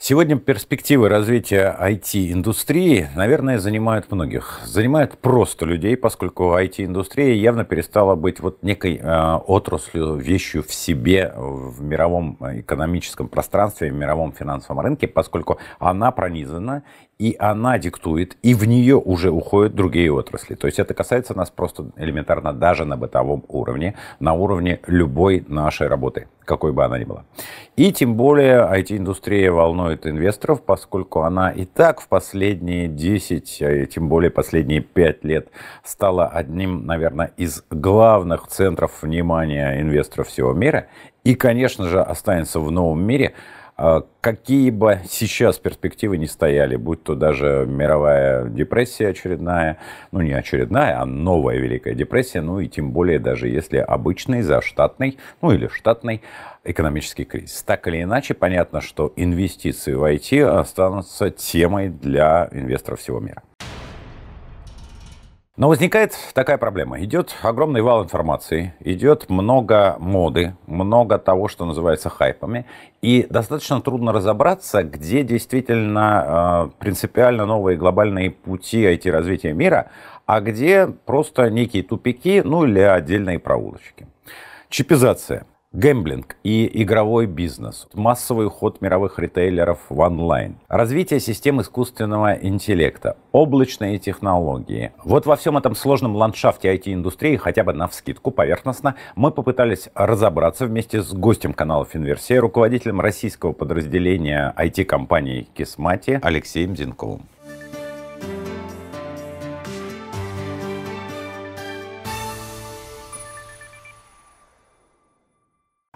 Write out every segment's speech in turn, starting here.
Сегодня перспективы развития IT-индустрии, наверное, занимают многих. Занимают просто людей, поскольку IT-индустрия явно перестала быть вот некой э, отраслью, вещью в себе в мировом э, экономическом пространстве, в мировом финансовом рынке, поскольку она пронизана и она диктует, и в нее уже уходят другие отрасли. То есть это касается нас просто элементарно даже на бытовом уровне, на уровне любой нашей работы, какой бы она ни была. И тем более IT-индустрия волнует инвесторов, поскольку она и так в последние 10, а и тем более последние 5 лет стала одним, наверное, из главных центров внимания инвесторов всего мира. И, конечно же, останется в новом мире – а какие бы сейчас перспективы не стояли, будь то даже мировая депрессия очередная, ну не очередная, а новая Великая депрессия, ну и тем более даже если обычный, заштатный, ну или штатный экономический кризис. Так или иначе, понятно, что инвестиции в IT останутся темой для инвесторов всего мира. Но возникает такая проблема. Идет огромный вал информации, идет много моды, много того, что называется хайпами, и достаточно трудно разобраться, где действительно э, принципиально новые глобальные пути IT-развития мира, а где просто некие тупики, ну или отдельные проулочки. Чипизация. Гэмблинг и игровой бизнес, массовый уход мировых ритейлеров в онлайн, развитие систем искусственного интеллекта, облачные технологии. Вот во всем этом сложном ландшафте IT-индустрии, хотя бы на вскидку поверхностно, мы попытались разобраться вместе с гостем канала Финверсия, руководителем российского подразделения IT-компании Кисмати Алексеем Зинковым.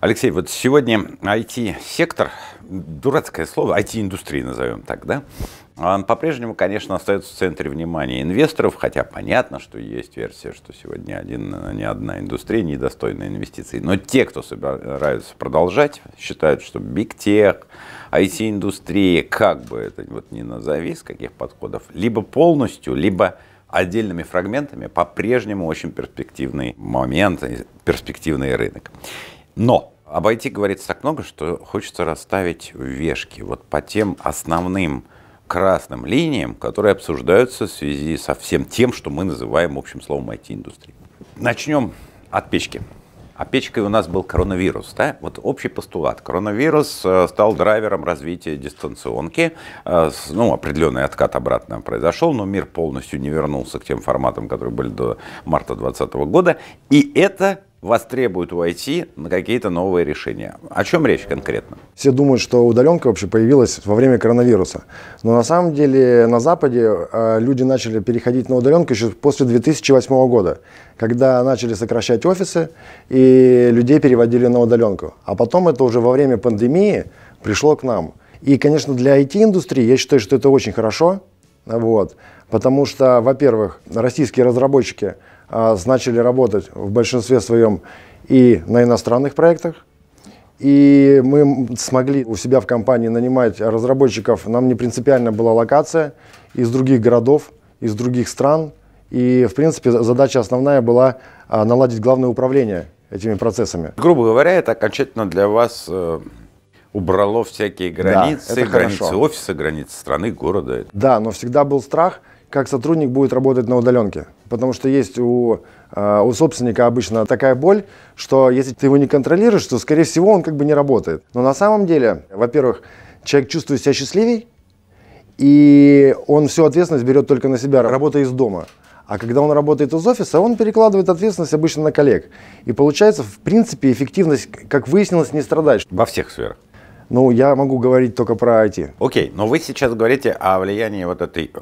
Алексей, вот сегодня IT-сектор, дурацкое слово, IT-индустрии назовем так, да? Он по-прежнему, конечно, остается в центре внимания инвесторов, хотя понятно, что есть версия, что сегодня один, ни одна индустрия недостойна инвестиций. Но те, кто собираются продолжать, считают, что Big Tech, IT-индустрия, как бы это вот ни назови, с каких подходов, либо полностью, либо отдельными фрагментами по-прежнему очень перспективный момент, перспективный рынок. Но Обойти, говорится, так много, что хочется расставить вешки вот по тем основным красным линиям, которые обсуждаются в связи со всем тем, что мы называем общим словом IT-индустрией. Начнем от печки. А печкой у нас был коронавирус. Да? Вот общий постулат. Коронавирус э, стал драйвером развития дистанционки. Э, ну, определенный откат обратно произошел, но мир полностью не вернулся к тем форматам, которые были до марта 2020 года. И это вас требуют войти на какие-то новые решения. О чем речь конкретно? Все думают, что удаленка вообще появилась во время коронавируса. Но на самом деле на Западе э, люди начали переходить на удаленку еще после 2008 года, когда начали сокращать офисы и людей переводили на удаленку. А потом это уже во время пандемии пришло к нам. И, конечно, для IT-индустрии я считаю, что это очень хорошо, вот, потому что, во-первых, российские разработчики – а, начали работать в большинстве своем и на иностранных проектах, и мы смогли у себя в компании нанимать разработчиков. Нам не принципиально была локация из других городов, из других стран. И, в принципе, задача основная была а, наладить главное управление этими процессами. Грубо говоря, это окончательно для вас э, убрало всякие границы, да, границы хорошо. офиса, границы страны, города. Да, но всегда был страх – как сотрудник будет работать на удаленке. Потому что есть у, э, у собственника обычно такая боль, что если ты его не контролируешь, то, скорее всего, он как бы не работает. Но на самом деле, во-первых, человек чувствует себя счастливей, и он всю ответственность берет только на себя, работая из дома. А когда он работает из офиса, он перекладывает ответственность обычно на коллег. И получается, в принципе, эффективность, как выяснилось, не страдает. Во всех сферах. Ну, я могу говорить только про IT. Окей, okay, но вы сейчас говорите о влиянии вот этой э,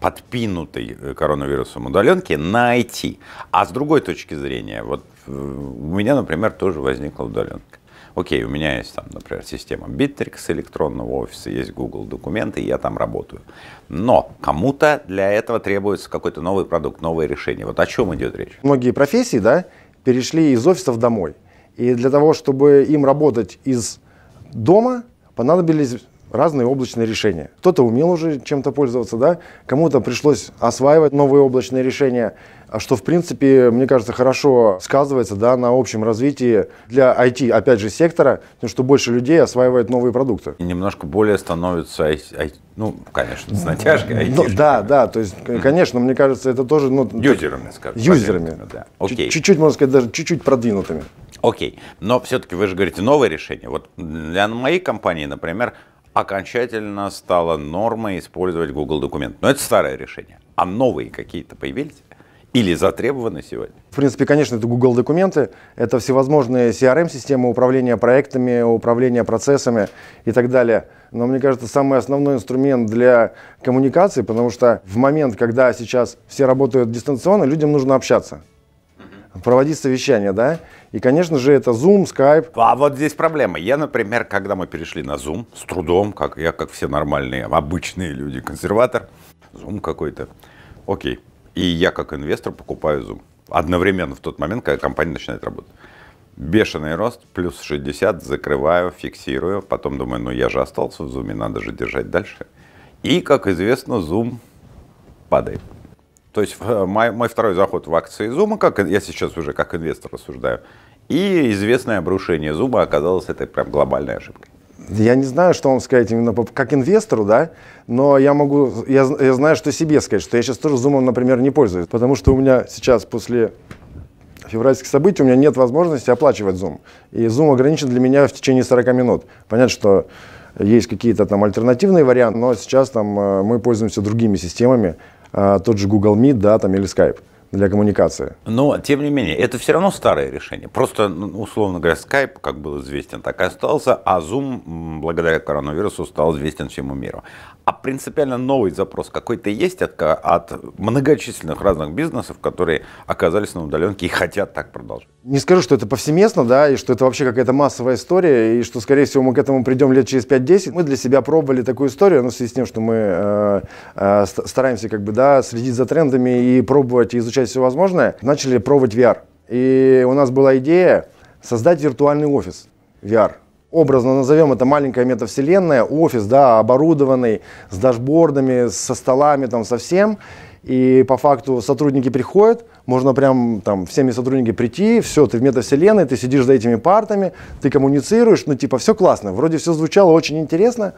подпинутой э, коронавирусом удаленки на IT. А с другой точки зрения, вот э, у меня, например, тоже возникла удаленка. Окей, okay, у меня есть там, например, система Bittrex электронного офиса, есть Google документы, я там работаю. Но кому-то для этого требуется какой-то новый продукт, новое решение. Вот о чем идет речь? Многие профессии, да, перешли из офисов домой. И для того, чтобы им работать из дома понадобились разные облачные решения. Кто-то умел уже чем-то пользоваться, да? кому-то пришлось осваивать новые облачные решения – а что, в принципе, мне кажется, хорошо сказывается да, на общем развитии для IT, опять же, сектора, потому что больше людей осваивает новые продукты. И немножко более становится ну, конечно, с натяжкой. Ну, да, да, то есть, конечно, мне кажется, это тоже... Ну, юзерами, скажем. Юзерами. Да. Окей. Чуть-чуть, можно сказать, даже чуть-чуть продвинутыми. Окей, но все-таки вы же говорите новое решение. Вот для моей компании, например, окончательно стало нормой использовать Google Документ. Но это старое решение. А новые какие-то появились? или затребованы сегодня? В принципе, конечно, это Google документы, это всевозможные CRM-системы управления проектами, управления процессами и так далее. Но мне кажется, самый основной инструмент для коммуникации, потому что в момент, когда сейчас все работают дистанционно, людям нужно общаться проводить совещания, да? И, конечно же, это Zoom, Skype. А вот здесь проблема. Я, например, когда мы перешли на Zoom, с трудом, как я, как все нормальные, обычные люди, консерватор, Zoom какой-то, окей и я как инвестор покупаю Zoom. Одновременно в тот момент, когда компания начинает работать. Бешеный рост, плюс 60, закрываю, фиксирую. Потом думаю, ну я же остался в Zoom, надо же держать дальше. И, как известно, Zoom падает. То есть э, мой, мой второй заход в акции Zoom, как я сейчас уже как инвестор рассуждаю, и известное обрушение Zoom оказалось этой прям глобальной ошибкой я не знаю, что вам сказать именно как инвестору, да, но я могу, я, я знаю, что себе сказать, что я сейчас тоже зумом, например, не пользуюсь, потому что у меня сейчас после февральских событий у меня нет возможности оплачивать Zoom. И Zoom ограничен для меня в течение 40 минут. Понятно, что есть какие-то там альтернативные варианты, но сейчас там э, мы пользуемся другими системами, э, тот же Google Meet, да, там или Skype для коммуникации. Но, тем не менее, это все равно старое решение. Просто, ну, условно говоря, Skype, как был известен, так и остался, а Zoom, благодаря коронавирусу, стал известен всему миру. А принципиально новый запрос какой-то есть от, от многочисленных разных бизнесов, которые оказались на удаленке и хотят так продолжить? Не скажу, что это повсеместно, да, и что это вообще какая-то массовая история, и что, скорее всего, мы к этому придем лет через 5-10. Мы для себя пробовали такую историю, но в связи с тем, что мы э, э, стараемся как бы, да, следить за трендами и пробовать, и изучать все возможное, начали пробовать VR. И у нас была идея создать виртуальный офис VR – образно назовем это маленькая метавселенная, офис, да, оборудованный, с дашбордами, со столами, там, со всем. И по факту сотрудники приходят, можно прям там всеми сотрудники прийти, все, ты в метавселенной, ты сидишь за этими партами, ты коммуницируешь, ну типа все классно, вроде все звучало очень интересно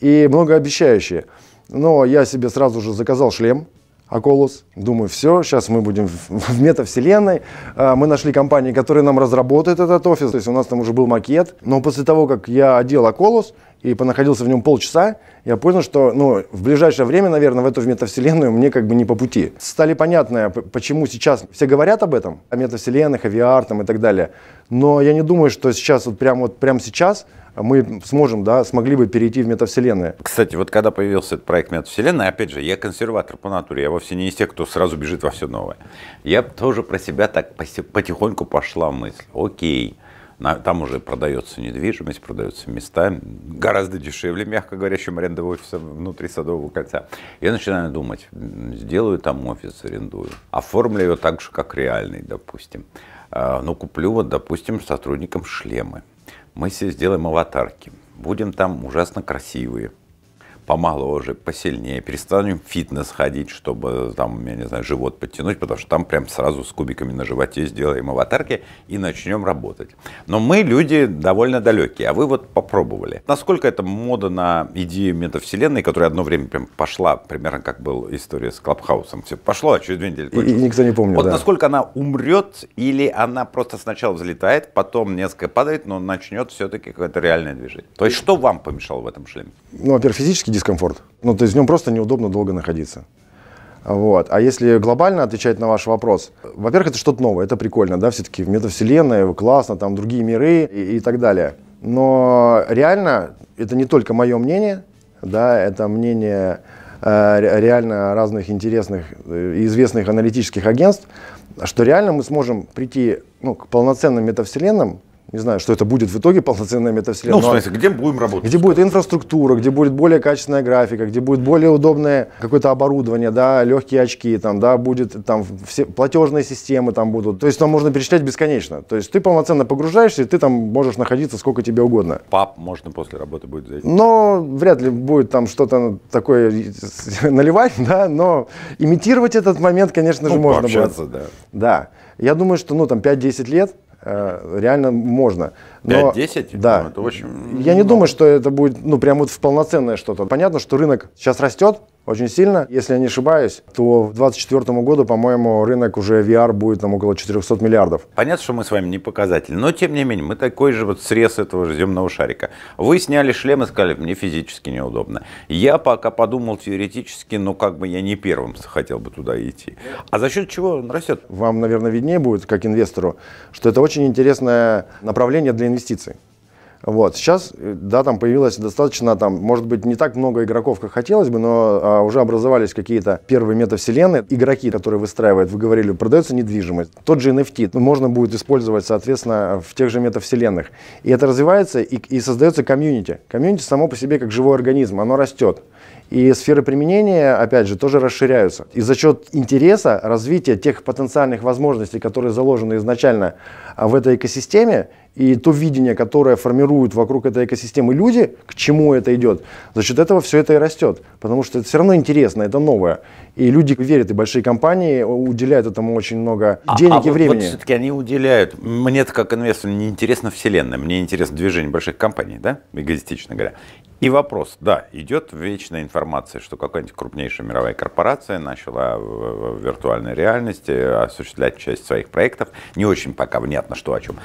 и многообещающе. Но я себе сразу же заказал шлем, Oculus. Думаю, все, сейчас мы будем в метавселенной. А, мы нашли компанию, которая нам разработает этот офис. То есть у нас там уже был макет. Но после того, как я одел Oculus и понаходился в нем полчаса, я понял, что ну, в ближайшее время, наверное, в эту метавселенную мне как бы не по пути. Стали понятны, почему сейчас все говорят об этом, о метавселенных, о VR там, и так далее. Но я не думаю, что сейчас, вот прямо вот прямо сейчас – мы сможем, да, смогли бы перейти в метавселенные. Кстати, вот когда появился этот проект метавселенная, опять же, я консерватор по натуре, я вовсе не из тех, кто сразу бежит во все новое. Я тоже про себя так потихоньку пошла мысль, окей, там уже продается недвижимость, продаются места, гораздо дешевле, мягко говоря, чем аренда офиса внутри Садового кольца. Я начинаю думать, сделаю там офис, арендую, оформлю его так же, как реальный, допустим. А, ну, куплю, вот, допустим, сотрудникам шлемы мы все сделаем аватарки. Будем там ужасно красивые помалываю уже посильнее, перестану в фитнес ходить, чтобы там, я не знаю, живот подтянуть, потому что там прям сразу с кубиками на животе сделаем аватарки и начнем работать. Но мы люди довольно далекие, а вы вот попробовали. Насколько это мода на идею метавселенной, которая одно время прям пошла, примерно как была история с Клабхаусом. Все пошло, а через две недели И, и никто не помнит, Вот да. насколько она умрет, или она просто сначала взлетает, потом несколько падает, но начнет все-таки какое-то реальное движение. То есть что вам помешало в этом шлеме? Ну, во-первых, физически дискомфорт. Ну, то есть в нем просто неудобно долго находиться. Вот. А если глобально отвечать на ваш вопрос, во-первых, это что-то новое, это прикольно, да, все-таки метавселенная, классно, там другие миры и, и так далее. Но реально это не только мое мнение, да, это мнение э, реально разных интересных э, и известных аналитических агентств, что реально мы сможем прийти ну, к полноценным метавселенным, не знаю, что это будет в итоге полноценная метавселенная. Ну, в смысле, где будем работать? Где будет инфраструктура, где будет более качественная графика, где будет более удобное какое-то оборудование, да, легкие очки, там, да, будет там все платежные системы там будут. То есть там можно перечислять бесконечно. То есть ты полноценно погружаешься, и ты там можешь находиться сколько тебе угодно. Пап можно после работы будет зайти. Но вряд ли будет там что-то такое наливать, да, но имитировать этот момент, конечно ну, же, можно будет. Да. да. Я думаю, что, ну, там, 5-10 лет Э, реально можно. 5-10? Да. Ну, это очень... Я не думаю, что это будет ну, прям вот в полноценное что-то. Понятно, что рынок сейчас растет, очень сильно. Если я не ошибаюсь, то в 2024 году, по-моему, рынок уже VR будет там около 400 миллиардов. Понятно, что мы с вами не показатель, но тем не менее, мы такой же вот срез этого же земного шарика. Вы сняли шлем и сказали, мне физически неудобно. Я пока подумал теоретически, но как бы я не первым хотел бы туда идти. А за счет чего он растет? Вам, наверное, виднее будет, как инвестору, что это очень интересное направление для инвестиций. Вот. Сейчас, э, да, там появилось достаточно, там, может быть, не так много игроков, как хотелось бы, но а, уже образовались какие-то первые метавселенные. Игроки, которые выстраивают, вы говорили, продается недвижимость. Тот же NFT ну, можно будет использовать, соответственно, в тех же метавселенных. И это развивается, и, и создается комьюнити. Комьюнити само по себе как живой организм, оно растет. И сферы применения, опять же, тоже расширяются. И за счет интереса, развития тех потенциальных возможностей, которые заложены изначально а, в этой экосистеме, и то видение, которое формируют вокруг этой экосистемы люди, к чему это идет, за счет этого все это и растет. Потому что это все равно интересно, это новое. И люди верят, и большие компании уделяют этому очень много денег а, а и времени. Вот, вот все-таки они уделяют. Мне это как инвестору не интересна вселенная, мне интересно движение больших компаний, да, эгоистично говоря. И вопрос, да, идет вечная информация, что какая-нибудь крупнейшая мировая корпорация начала в виртуальной реальности осуществлять часть своих проектов. Не очень пока внятно, что о чем.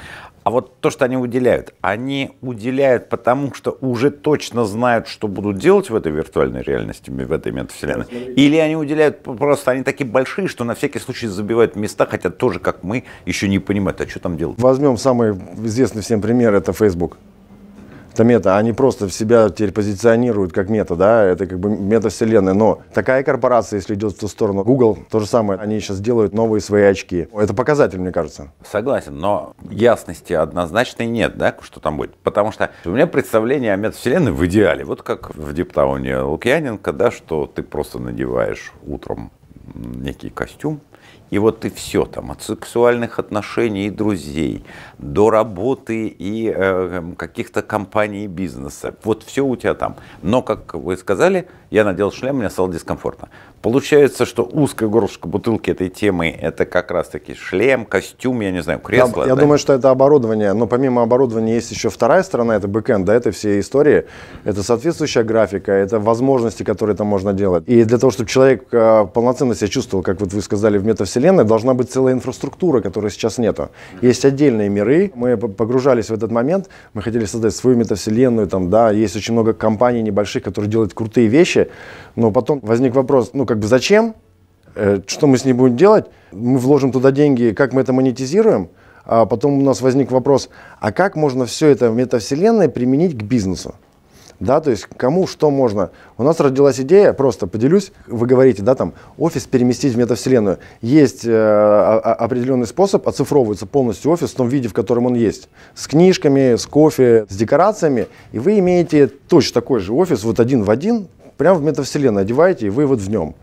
А вот то, что они уделяют, они уделяют потому, что уже точно знают, что будут делать в этой виртуальной реальности, в этой метавселенной. Или они уделяют просто, они такие большие, что на всякий случай забивают места, хотя тоже, как мы, еще не понимают, а что там делать. Возьмем самый известный всем пример, это Facebook это мета, они просто в себя теперь позиционируют как мета, да, это как бы метавселенная, но такая корпорация, если идет в ту сторону, Google, то же самое, они сейчас делают новые свои очки. Это показатель, мне кажется. Согласен, но ясности однозначной нет, да, что там будет, потому что у меня представление о метавселенной в идеале, вот как в Диптауне Лукьяненко, да, что ты просто надеваешь утром некий костюм, и вот и все там, от сексуальных отношений и друзей, до работы и э, эм, каких-то компаний и бизнеса. Вот все у тебя там. Но, как вы сказали, я надел шлем, мне стало дискомфортно. Получается, что узкая горлышко бутылки этой темы, это как раз-таки шлем, костюм, я не знаю, кресло. Я, я да? думаю, что это оборудование. Но помимо оборудования есть еще вторая сторона, это бэкэнд, да, это все истории. Это соответствующая графика, это возможности, которые там можно делать. И для того, чтобы человек э, полноценно себя чувствовал, как вот вы сказали, в метавселенной, Вселенной должна быть целая инфраструктура, которой сейчас нету. Есть отдельные миры. Мы погружались в этот момент, мы хотели создать свою метавселенную. Там, да, есть очень много компаний небольших, которые делают крутые вещи. Но потом возник вопрос, ну как бы зачем? Э, что мы с ней будем делать? Мы вложим туда деньги, как мы это монетизируем? А потом у нас возник вопрос, а как можно все это в метавселенной применить к бизнесу? да, то есть кому что можно. У нас родилась идея, просто поделюсь, вы говорите, да, там, офис переместить в метавселенную. Есть э, а, а, определенный способ, оцифровывается полностью офис в том виде, в котором он есть. С книжками, с кофе, с декорациями, и вы имеете точно такой же офис, вот один в один, прямо в метавселенной одеваете, и вы вот в нем.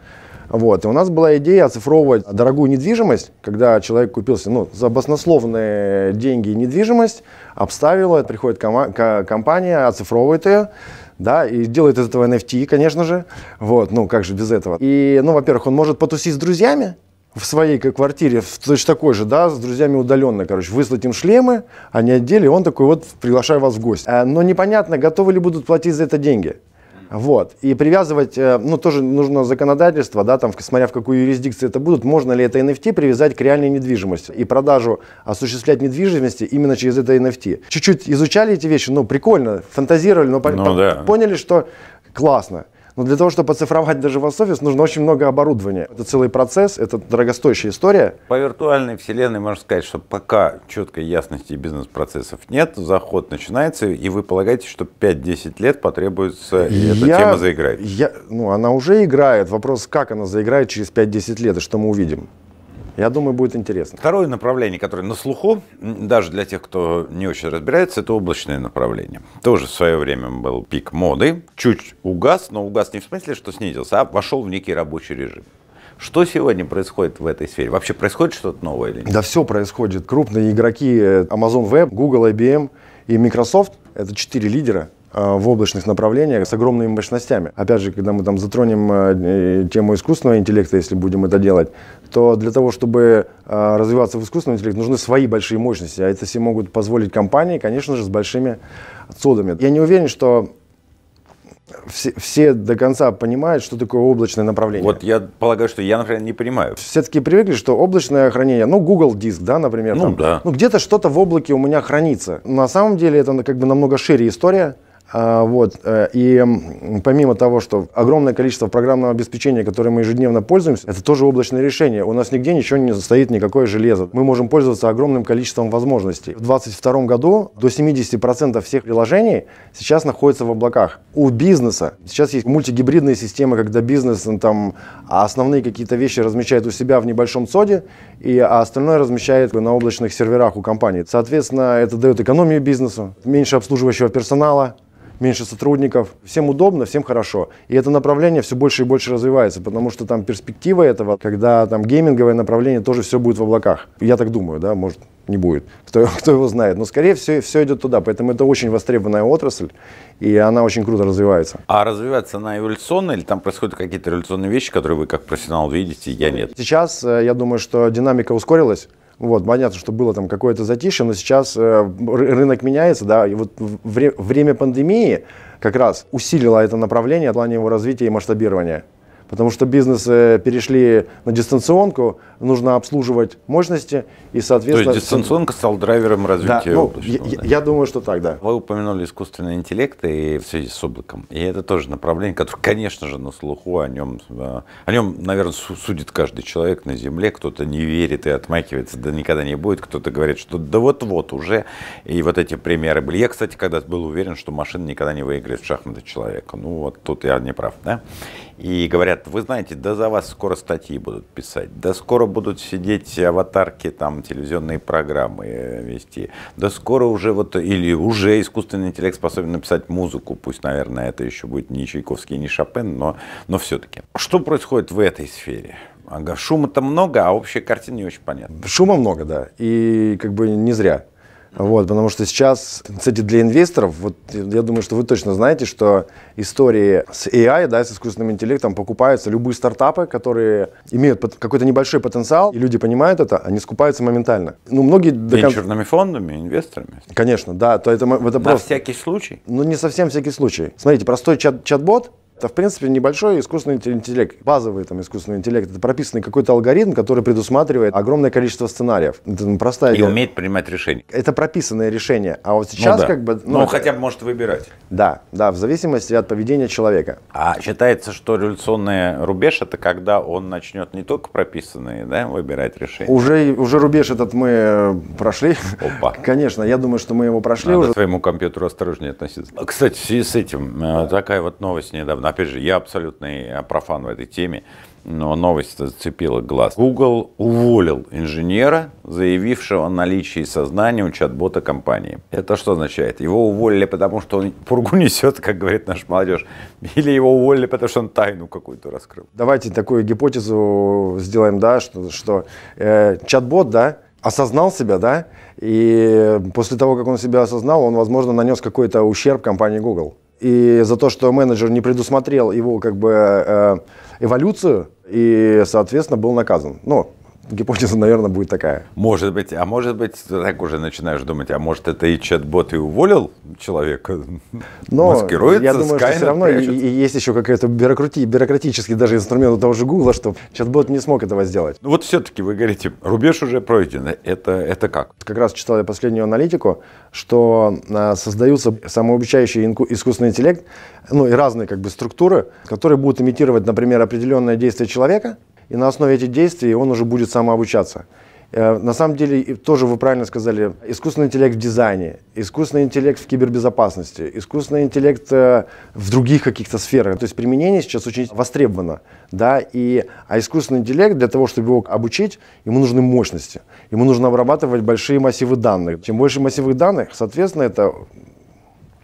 Вот. И у нас была идея оцифровывать дорогую недвижимость, когда человек купил ну, за баснословные деньги недвижимость, обставил, приходит компания, оцифровывает ее, да, и делает из этого NFT, конечно же. Вот, ну как же без этого. И, ну, во-первых, он может потусить с друзьями, в своей как, квартире, в точно такой же, да, с друзьями удаленно, короче, выслать им шлемы, они отдели, он такой, вот, приглашаю вас в гости. А, но непонятно, готовы ли будут платить за это деньги. Вот. И привязывать, э, ну, тоже нужно законодательство, да, там, смотря в какую юрисдикцию это будут, можно ли это NFT привязать к реальной недвижимости и продажу осуществлять недвижимости именно через это NFT. Чуть-чуть изучали эти вещи, ну, прикольно, фантазировали, но ну, по- да. поняли, что классно. Но для того, чтобы оцифровать даже вас офис, нужно очень много оборудования. Это целый процесс, это дорогостоящая история. По виртуальной вселенной можно сказать, что пока четкой ясности бизнес-процессов нет, заход начинается, и вы полагаете, что 5-10 лет потребуется, и я, эта тема заиграет? Я, ну, она уже играет. Вопрос, как она заиграет через 5-10 лет, и что мы увидим? Я думаю, будет интересно. Второе направление, которое на слуху, даже для тех, кто не очень разбирается, это облачное направление. Тоже в свое время был пик моды. Чуть угас, но угас не в смысле, что снизился, а вошел в некий рабочий режим. Что сегодня происходит в этой сфере? Вообще происходит что-то новое или нет? Да все происходит. Крупные игроки э, Amazon Web, Google, IBM и Microsoft – это четыре лидера э, в облачных направлениях с огромными мощностями. Опять же, когда мы там затронем э, тему искусственного интеллекта, если будем это делать, то для того, чтобы э, развиваться в искусственном интеллекте, нужны свои большие мощности, а это все могут позволить компании, конечно же, с большими отсодами. Я не уверен, что все, все до конца понимают, что такое облачное направление. Вот я полагаю, что я, например, не понимаю. Все-таки привыкли, что облачное хранение, ну, Google диск, да, например. Ну, там, да. Ну, где-то что-то в облаке у меня хранится. На самом деле это ну, как бы намного шире история. А, вот. Э, и помимо того, что огромное количество программного обеспечения, которое мы ежедневно пользуемся, это тоже облачное решение. У нас нигде ничего не стоит, никакое железо. Мы можем пользоваться огромным количеством возможностей. В 2022 году до 70% всех приложений сейчас находятся в облаках. У бизнеса сейчас есть мультигибридные системы, когда бизнес там, а основные какие-то вещи размещает у себя в небольшом соде, и, а остальное размещает на облачных серверах у компании. Соответственно, это дает экономию бизнесу, меньше обслуживающего персонала, меньше сотрудников. Всем удобно, всем хорошо. И это направление все больше и больше развивается, потому что там перспектива этого, когда там гейминговое направление тоже все будет в облаках. Я так думаю, да, может, не будет. Кто, кто его знает. Но скорее все, все идет туда. Поэтому это очень востребованная отрасль, и она очень круто развивается. А развивается она эволюционно или там происходят какие-то революционные вещи, которые вы как профессионал видите, я нет? Сейчас, э, я думаю, что динамика ускорилась. Вот, понятно, что было там какое-то затишье, но сейчас э, рынок меняется, да, и вот вре время пандемии как раз усилило это направление в плане его развития и масштабирования. Потому что бизнесы э, перешли на дистанционку, нужно обслуживать мощности и, соответственно... То есть дистанционка стала драйвером развития да, ну, я, да? я думаю, что так, да. Вы упомянули искусственный интеллект и в связи с облаком. И это тоже направление, которое, конечно же, на слуху о нем, э, о нем, наверное, судит каждый человек на Земле. Кто-то не верит и отмахивается, да никогда не будет. Кто-то говорит, что да вот-вот уже. И вот эти примеры были. Я, кстати, когда был уверен, что машина никогда не выиграет в шахматы человека. Ну вот тут я не прав, да? и говорят, вы знаете, да за вас скоро статьи будут писать, да скоро будут сидеть аватарки, там, телевизионные программы э, вести, да скоро уже вот, или уже искусственный интеллект способен написать музыку, пусть, наверное, это еще будет не Чайковский, не Шопен, но, но все-таки. Что происходит в этой сфере? Ага, Шума-то много, а общая картина не очень понятна. Шума много, да, и как бы не зря. Вот, потому что сейчас, кстати, для инвесторов, вот я думаю, что вы точно знаете, что истории с AI, да, с искусственным интеллектом покупаются любые стартапы, которые имеют какой-то небольшой потенциал, и люди понимают это, они скупаются моментально. Ну, многие... Венчурными кон... фондами, инвесторами? Конечно, да. То это, это На просто... всякий случай? Ну, не совсем всякий случай. Смотрите, простой чат-бот, это, в принципе, небольшой искусственный интеллект. Базовый там искусственный интеллект. Это прописанный какой-то алгоритм, который предусматривает огромное количество сценариев. Это ну, простая И умеет принимать решения. Это прописанное решение. А вот ну сейчас ну, да. как бы... Ну, ну хотя бы может выбирать. Да, да, в зависимости от поведения человека. А считается, что революционный рубеж это когда он начнет не только прописанные, да, выбирать решения. Уже, уже рубеж этот мы э, прошли. Опа. Конечно, я думаю, что мы его прошли Надо уже. своему компьютеру осторожнее относиться. Кстати, в связи с этим, э, такая вот новость недавно опять же, я абсолютный э, профан в этой теме, но новость зацепила глаз. Google уволил инженера, заявившего о наличии сознания у чат-бота компании. Это что означает? Его уволили, потому что он пургу несет, как говорит наш молодежь, или его уволили, потому что он тайну какую-то раскрыл? Давайте такую гипотезу сделаем, да, что, что э, чат-бот, да, осознал себя, да, и после того, как он себя осознал, он, возможно, нанес какой-то ущерб компании Google и за то, что менеджер не предусмотрел его как бы э, эволюцию и, соответственно, был наказан. Ну, гипотеза, наверное, будет такая. Может быть, а может быть, ты так уже начинаешь думать, а может это и чат-бот и уволил человека, Но маскируется, я думаю, что все равно и, и есть еще какой-то бюрократи, бюрократический даже инструмент у того же Гугла, что чат-бот не смог этого сделать. Ну вот все-таки вы говорите, рубеж уже пройден, это, это как? Как раз читал я последнюю аналитику, что а, создаются самообучающий искусственный интеллект, ну и разные как бы структуры, которые будут имитировать, например, определенное действие человека, и на основе этих действий он уже будет самообучаться. Э, на самом деле, тоже вы правильно сказали, искусственный интеллект в дизайне, искусственный интеллект в кибербезопасности, искусственный интеллект э, в других каких-то сферах. То есть применение сейчас очень востребовано. Да? И, а искусственный интеллект, для того, чтобы его обучить, ему нужны мощности. Ему нужно обрабатывать большие массивы данных. Чем больше массивы данных, соответственно, это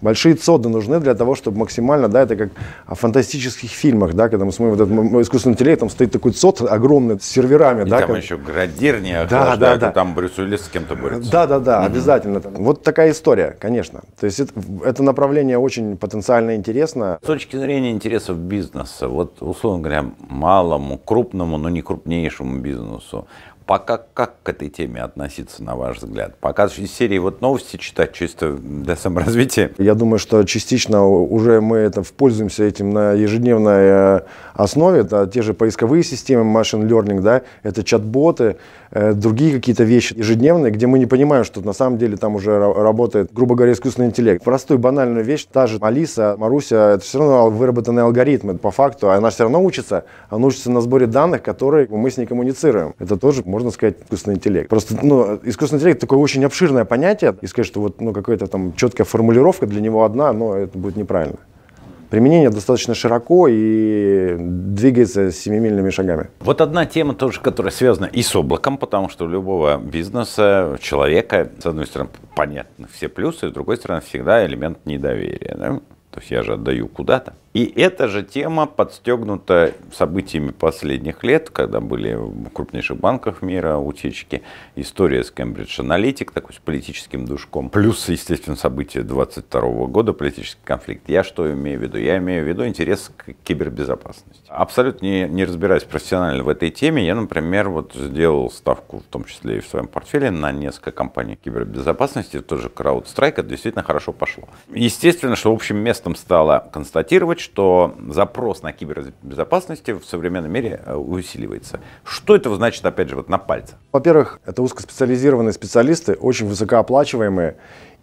Большие цоды нужны для того, чтобы максимально, да, это как в фантастических фильмах, да, когда мы смотрим вот этот искусственный интеллект, там стоит такой цод огромный с серверами. И да, там как... еще градирня да, да, да. там Брюс Уиллис с кем-то борется. Да, да, да, угу. обязательно. Вот такая история, конечно. То есть это, это направление очень потенциально интересно. С точки зрения интересов бизнеса, вот условно говоря, малому, крупному, но не крупнейшему бизнесу, пока как к этой теме относиться, на ваш взгляд? Пока из серии вот новости читать чисто для саморазвития? Я думаю, что частично уже мы это пользуемся этим на ежедневной э, основе. Это те же поисковые системы, машин learning, да, это чат-боты, э, другие какие-то вещи ежедневные, где мы не понимаем, что на самом деле там уже работает, грубо говоря, искусственный интеллект. Простую банальную вещь, та же Алиса, Маруся, это все равно выработанные алгоритмы по факту. Она все равно учится, она учится на сборе данных, которые мы с ней коммуницируем. Это тоже можно можно сказать, искусственный интеллект. Просто, ну, искусственный интеллект такое очень обширное понятие, и сказать, что вот, ну, какая-то там четкая формулировка для него одна, но это будет неправильно. Применение достаточно широко и двигается семимильными шагами. Вот одна тема тоже, которая связана и с облаком, потому что у любого бизнеса, человека, с одной стороны, понятно все плюсы, с другой стороны, всегда элемент недоверия. Да? То есть я же отдаю куда-то, и эта же тема подстегнута событиями последних лет, когда были в крупнейших банках мира утечки, история с Cambridge Analytic, такой с политическим душком, плюс, естественно, события 22 года, политический конфликт. Я что имею в виду? Я имею в виду интерес к кибербезопасности. Абсолютно не, не разбираюсь профессионально в этой теме. Я, например, вот сделал ставку, в том числе и в своем портфеле, на несколько компаний кибербезопасности, тоже CrowdStrike, это действительно хорошо пошло. Естественно, что общим местом стало констатировать, что запрос на кибербезопасность в современном мире э, усиливается. Что это значит, опять же, вот на пальце? Во-первых, это узкоспециализированные специалисты, очень высокооплачиваемые.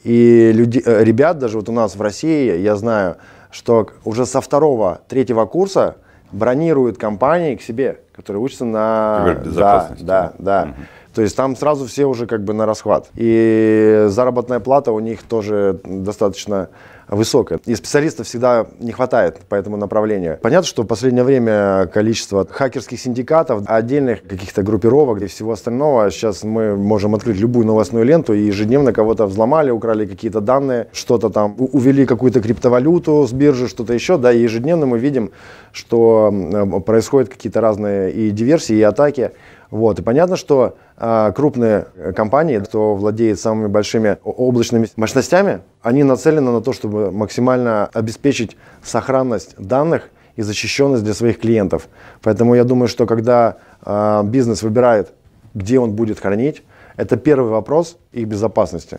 И люди, э, ребят, даже вот у нас в России, я знаю, что уже со второго, третьего курса бронируют компании к себе, которые учатся на... Да, да, да. Угу. То есть там сразу все уже как бы на расхват. И заработная плата у них тоже достаточно высокая. И специалистов всегда не хватает по этому направлению. Понятно, что в последнее время количество хакерских синдикатов, отдельных каких-то группировок и всего остального, сейчас мы можем открыть любую новостную ленту и ежедневно кого-то взломали, украли какие-то данные, что-то там, увели какую-то криптовалюту с биржи, что-то еще, да, и ежедневно мы видим, что происходят какие-то разные и диверсии, и атаки. Вот. И понятно, что а, э, крупные компании, кто владеет самыми большими облачными мощностями, они нацелены на то, чтобы максимально обеспечить сохранность данных и защищенность для своих клиентов. Поэтому я думаю, что когда э, бизнес выбирает, где он будет хранить, это первый вопрос их безопасности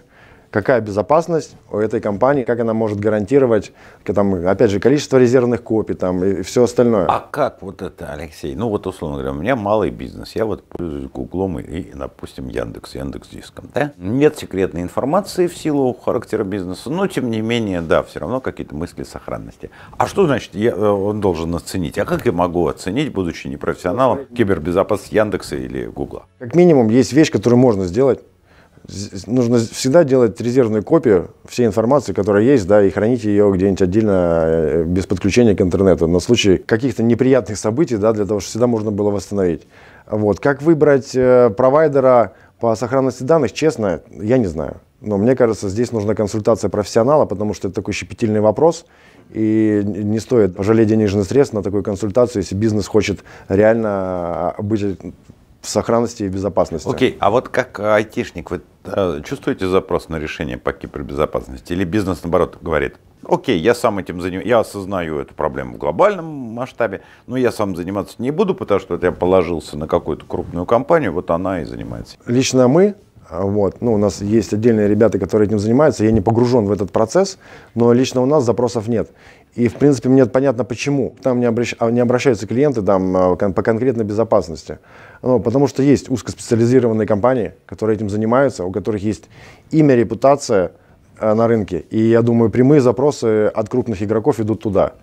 какая безопасность у этой компании, как она может гарантировать, там, опять же, количество резервных копий там, и все остальное. А как вот это, Алексей? Ну вот, условно говоря, у меня малый бизнес, я вот пользуюсь Гуглом и, и, допустим, Яндекс, Яндекс Диском, да? Нет секретной информации в силу характера бизнеса, но, тем не менее, да, все равно какие-то мысли сохранности. А что значит я, э, он должен оценить? А как я могу оценить, будучи непрофессионалом, кибербезопасность Яндекса или Гугла? Как минимум, есть вещь, которую можно сделать, нужно всегда делать резервную копию всей информации, которая есть, да, и хранить ее где-нибудь отдельно, э, без подключения к интернету, на случай каких-то неприятных событий, да, для того, чтобы всегда можно было восстановить. Вот. Как выбрать э, провайдера по сохранности данных, честно, я не знаю. Но мне кажется, здесь нужна консультация профессионала, потому что это такой щепетильный вопрос, и не стоит пожалеть денежных средств на такую консультацию, если бизнес хочет реально а, быть в сохранности и безопасности. Окей, okay. а вот как айтишник, вы э, чувствуете запрос на решение по кибербезопасности? Или бизнес, наоборот, говорит, окей, я сам этим занимаюсь, я осознаю эту проблему в глобальном масштабе, но я сам заниматься не буду, потому что вот я положился на какую-то крупную компанию, вот она и занимается. Лично мы, вот, ну, у нас есть отдельные ребята, которые этим занимаются, я не погружен в этот процесс, но лично у нас запросов нет. И, в принципе, мне понятно, почему. там не, обращ... А, не обращаются клиенты там, э, по конкретной безопасности. Ну, потому что есть узкоспециализированные компании, которые этим занимаются, у которых есть имя, репутация э, на рынке. И, я думаю, прямые запросы от крупных игроков идут туда.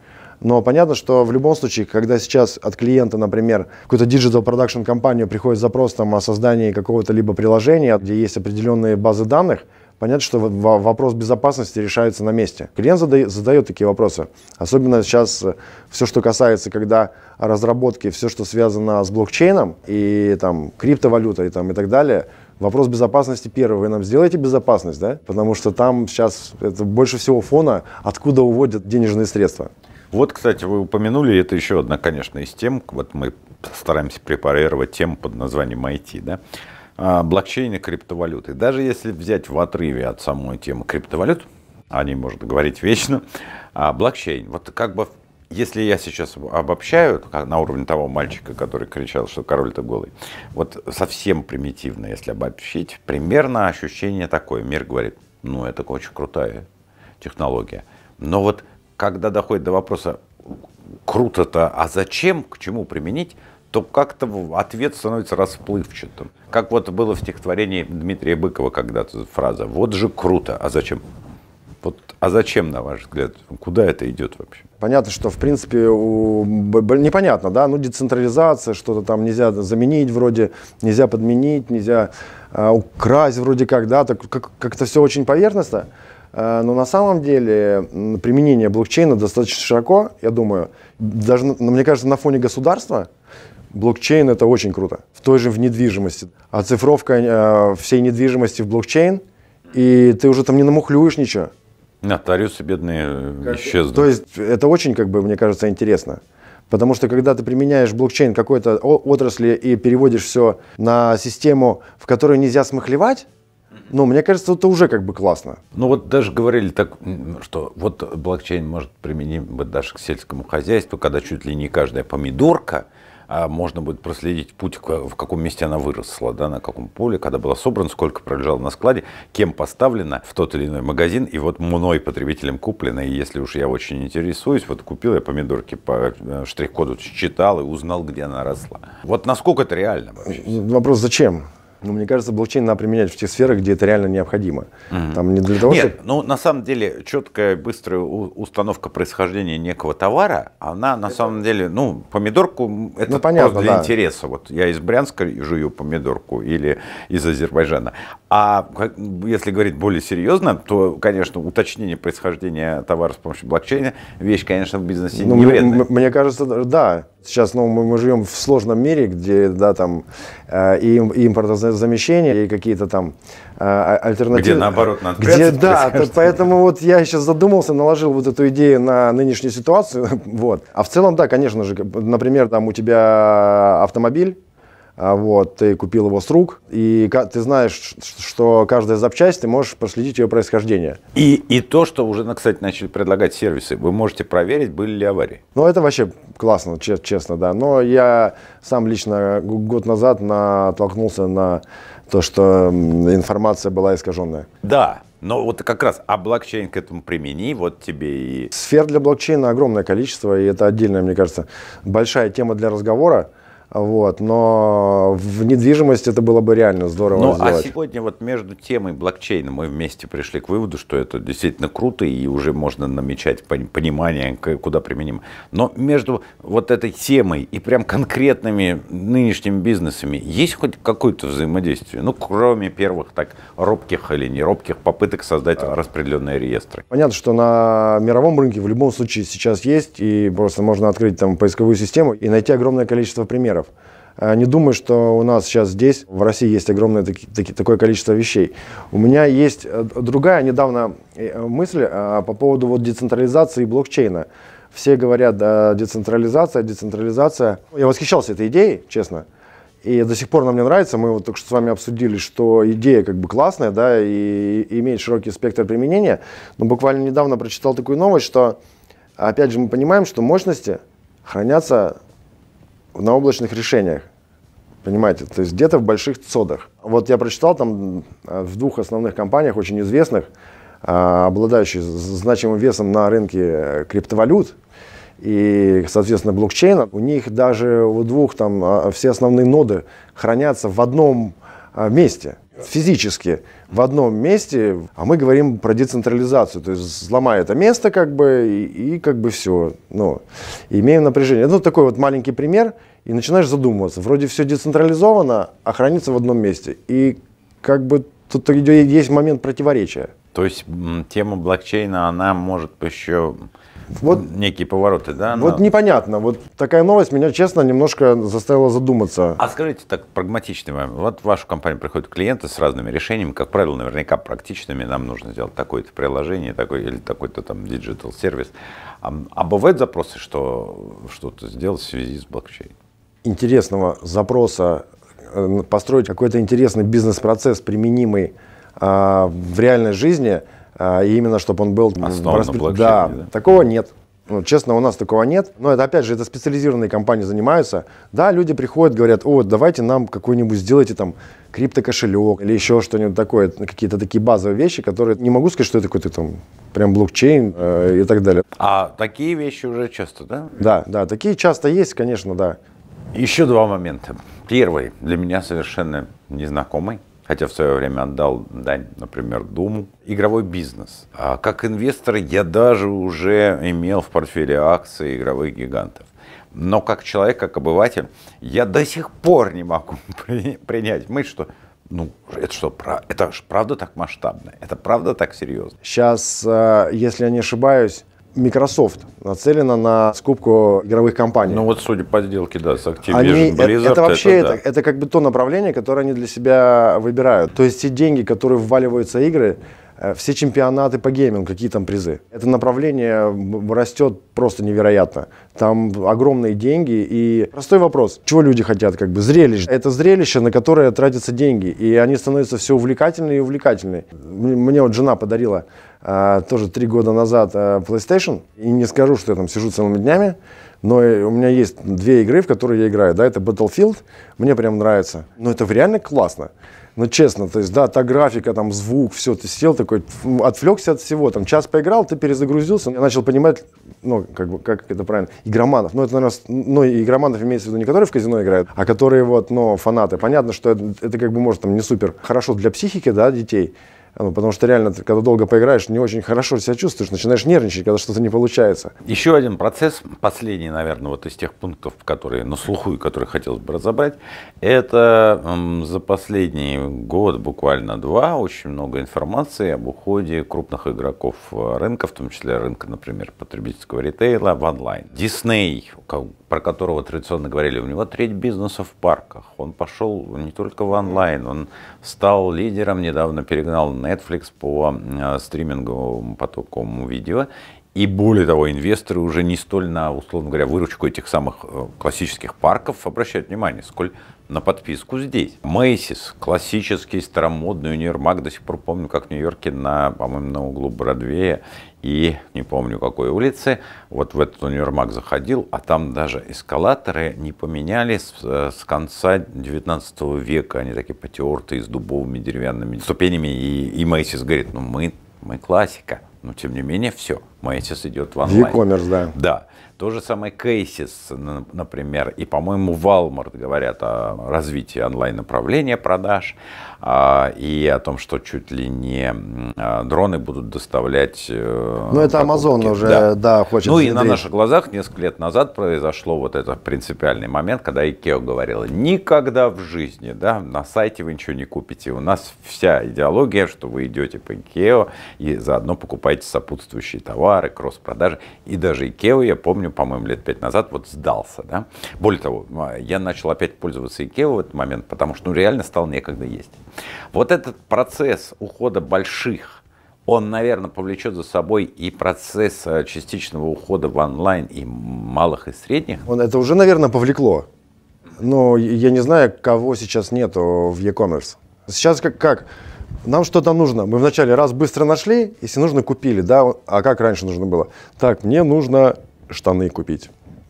Но понятно, что в любом случае, когда сейчас от клиента, например, какую-то digital production компанию приходит запрос там, о создании какого-то либо приложения, где есть определенные базы данных, Понятно, что вопрос безопасности решается на месте. Клиент задает, задает такие вопросы. Особенно сейчас э, все, что касается, когда разработки, все, что связано с блокчейном и там, криптовалютой и, там, и так далее, вопрос безопасности первый. Вы нам сделаете безопасность, да? Потому что там сейчас это больше всего фона, откуда уводят денежные средства. Вот, кстати, вы упомянули, это еще одна, конечно, из тем, вот мы стараемся препарировать тему под названием IT, да? А, блокчейн криптовалюты. Даже если взять в отрыве от самой темы криптовалют, о ней можно говорить вечно, а блокчейн, вот как бы если я сейчас обобщаю, на уровне того мальчика, который кричал, что король-то голый, вот совсем примитивно, если обобщить, примерно ощущение такое. Мир говорит, ну, это очень крутая технология. Но вот когда доходит до вопроса, круто-то, а зачем, к чему применить, то как-то ответ становится расплывчатым. Как вот было в стихотворении Дмитрия Быкова когда-то фраза «Вот же круто, а зачем?» Вот, а зачем, на ваш взгляд, куда это идет вообще? Понятно, что, в принципе, у... непонятно, да, ну, децентрализация, что-то там нельзя заменить вроде, нельзя подменить, нельзя э, украсть вроде как, да, так как, как-то все очень поверхностно. А, но на самом деле применение блокчейна достаточно широко, я думаю, даже, ну, мне кажется, на фоне государства, Блокчейн – это очень круто. В той же в недвижимости. Оцифровка а э, всей недвижимости в блокчейн, и ты уже там не намухлюешь ничего. Нотариусы бедные э, как... исчезнут. То есть это очень, как бы, мне кажется, интересно. Потому что когда ты применяешь блокчейн какой-то отрасли и переводишь все на систему, в которой нельзя смыхлевать, ну, мне кажется, это уже как бы классно. Ну, вот даже говорили так, что вот блокчейн может применим даже к сельскому хозяйству, когда чуть ли не каждая помидорка – а можно будет проследить путь, в каком месте она выросла, да, на каком поле, когда была собрана, сколько пролежала на складе, кем поставлена в тот или иной магазин, и вот мной, потребителем, куплено, и если уж я очень интересуюсь, вот купил я помидорки по э, штрих-коду, считал и узнал, где она росла. Вот насколько это реально вообще? Вопрос, зачем? Ну, мне кажется, блокчейн надо применять в тех сферах, где это реально необходимо. Угу. Там не для того, Нет, чтобы... ну, на самом деле, четкая, быстрая установка происхождения некого товара, она, на это... самом деле, ну, помидорку, ну, это ну, понятно, просто для да. интереса. Вот я из Брянска жую помидорку или из Азербайджана. А если говорить более серьезно, то, конечно, уточнение происхождения товара с помощью блокчейна, вещь, конечно, в бизнесе ну, не вредная. Мне кажется, да. Сейчас ну, мы, мы живем в сложном мире, где да, там, э, и, и импортозамещение, и какие-то там э, а, альтернативы. Где наоборот надо где, Да, то, поэтому вот я сейчас задумался, наложил вот эту идею на нынешнюю ситуацию. вот. А в целом, да, конечно же, например, там у тебя автомобиль, а вот, ты купил его с рук, и ты знаешь, что каждая запчасть, ты можешь проследить ее происхождение. И, и то, что уже, ну, кстати, начали предлагать сервисы, вы можете проверить, были ли аварии. Ну, это вообще классно, честно, да. Но я сам лично год назад натолкнулся на то, что информация была искаженная. Да, но вот как раз, а блокчейн к этому примени, вот тебе и... Сфер для блокчейна огромное количество, и это отдельная, мне кажется, большая тема для разговора. Вот, но в недвижимость это было бы реально здорово ну, а сделать. А сегодня вот между темой блокчейна мы вместе пришли к выводу, что это действительно круто и уже можно намечать понимание, куда применим. Но между вот этой темой и прям конкретными нынешними бизнесами есть хоть какое-то взаимодействие? Ну, кроме первых так робких или не робких попыток создать а. распределенные реестры. Понятно, что на мировом рынке в любом случае сейчас есть, и просто можно открыть там поисковую систему и найти огромное количество примеров примеров. А, не думаю, что у нас сейчас здесь, в России, есть огромное таки, таки, такое количество вещей. У меня есть э, другая недавно э, мысль а, по поводу вот децентрализации и блокчейна. Все говорят, да, децентрализация, децентрализация. Я восхищался этой идеей, честно. И до сих пор она мне нравится. Мы вот только что с вами обсудили, что идея как бы классная, да, и, и имеет широкий спектр применения. Но буквально недавно прочитал такую новость, что, опять же, мы понимаем, что мощности хранятся на облачных решениях. Понимаете, то есть где-то в больших цодах. Вот я прочитал там э, в двух основных компаниях, очень известных, э, обладающих значимым весом на рынке э, криптовалют и, соответственно, блокчейна, у них даже у двух там все основные ноды хранятся в одном месте – физически в одном месте, а мы говорим про децентрализацию, то есть взломай это место как бы и, и как бы все, ну, имеем напряжение. Ну, такой вот маленький пример, и начинаешь задумываться, вроде все децентрализовано, а хранится в одном месте, и как бы тут есть момент противоречия. То есть тема блокчейна, она может еще вот, некие повороты, да? Вот непонятно. Вот такая новость меня, честно, немножко заставила задуматься. А скажите так прагматичный момент. Вот в вашу компанию приходят клиенты с разными решениями, как правило, наверняка практичными. Нам нужно сделать такое-то приложение такое или такой-то там диджитал сервис. А, а бывают запросы, что что-то сделать в связи с блокчейном? Интересного запроса э, построить какой-то интересный бизнес-процесс, применимый а, в реальной жизни – а, и именно чтобы он был... распри... да, да, такого нет. Ну, честно, у нас такого нет. Но это, опять же, это специализированные компании занимаются. Да, люди приходят, говорят, о, давайте нам какой-нибудь сделайте там криптокошелек или еще что-нибудь такое, какие-то такие базовые вещи, которые не могу сказать, что это какой-то там прям блокчейн э, и так далее. А такие вещи уже часто, да? Да, да, такие часто есть, конечно, да. Еще два момента. Первый для меня совершенно незнакомый хотя в свое время отдал дань, например, Думу. Игровой бизнес. А как инвестор я даже уже имел в портфеле акции игровых гигантов. Но как человек, как обыватель, я до сих пор не могу принять мысль, что ну, это что, это же правда так масштабно, это правда так серьезно. Сейчас, э, если я не ошибаюсь, Microsoft нацелена на скупку игровых компаний. Ну вот судя по сделке, да, с Activision они, э, Blizzard. Это, это вообще, это, да. это, это как бы то направление, которое они для себя выбирают. То есть те деньги, которые вваливаются игры, э, все чемпионаты по геймингу, какие там призы. Это направление растет просто невероятно. Там огромные деньги и простой вопрос, чего люди хотят, как бы зрелище. Это зрелище, на которое тратятся деньги, и они становятся все увлекательнее и увлекательнее. Мне вот жена подарила а, тоже три года назад а, PlayStation. И не скажу, что я там сижу целыми днями, но у меня есть две игры, в которые я играю. Да, это Battlefield, мне прям нравится. Но это реально классно. Но ну, честно, то есть, да, та графика, там, звук, все, ты сел такой, отвлекся от всего, там, час поиграл, ты перезагрузился, я начал понимать, ну, как бы, как это правильно, игроманов, ну, это, наверное, ну, игроманов имеется в виду не которые в казино играют, а которые, вот, ну, фанаты. Понятно, что это, это как бы, может, там, не супер хорошо для психики, да, детей, а, ну, потому что реально, когда долго поиграешь, не очень хорошо себя чувствуешь, начинаешь нервничать, когда что-то не получается. Еще один процесс, последний, наверное, вот из тех пунктов, которые на слуху и которые хотелось бы разобрать, это за последний год, буквально два, очень много информации об уходе крупных игроков э, рынка, в том числе рынка, например, потребительского ритейла в онлайн. Disney, про которого традиционно говорили, у него треть бизнеса в парках. Он пошел не только в онлайн, он стал лидером, недавно перегнал Netflix по э, стриминговому потоковому видео. И более того, инвесторы уже не столь на, условно говоря, выручку этих самых э, классических парков обращают внимание, сколь на подписку здесь. Мейсис классический старомодный универмаг, до сих пор помню, как в Нью-Йорке на, по-моему, на углу Бродвея и не помню какой улице. вот в этот универмаг заходил, а там даже эскалаторы не поменяли с, с конца 19 века, они такие потертые, с дубовыми деревянными ступенями, и, и Мэйсис говорит, ну мы, мы классика, но тем не менее все, Мейсис идет в онлайн. E-commerce, да. Да. То же самое Кейсис, например, и, по-моему, Walmart говорят о развитии онлайн-направления продаж. А, и о том, что чуть ли не а, дроны будут доставлять... Э, ну, это Амазон уже, да, да хочет Ну, и на наших глазах несколько лет назад произошло вот этот принципиальный момент, когда Икео говорила, никогда в жизни, да, на сайте вы ничего не купите. У нас вся идеология, что вы идете по Икео и заодно покупаете сопутствующие товары, кросс-продажи. И даже Икео, я помню, по-моему, лет пять назад вот сдался, да. Более того, а, я начал опять пользоваться Икео в этот момент, потому что, ну, реально стал некогда есть. Вот этот процесс ухода больших, он, наверное, повлечет за собой и процесс э, частичного ухода в онлайн и малых и средних. Он это уже, наверное, повлекло. Но я не знаю, кого сейчас нету в e-commerce. Сейчас как, как? Нам что-то нужно. Мы вначале раз быстро нашли, если нужно, купили. Да? А как раньше нужно было? Так, мне нужно штаны купить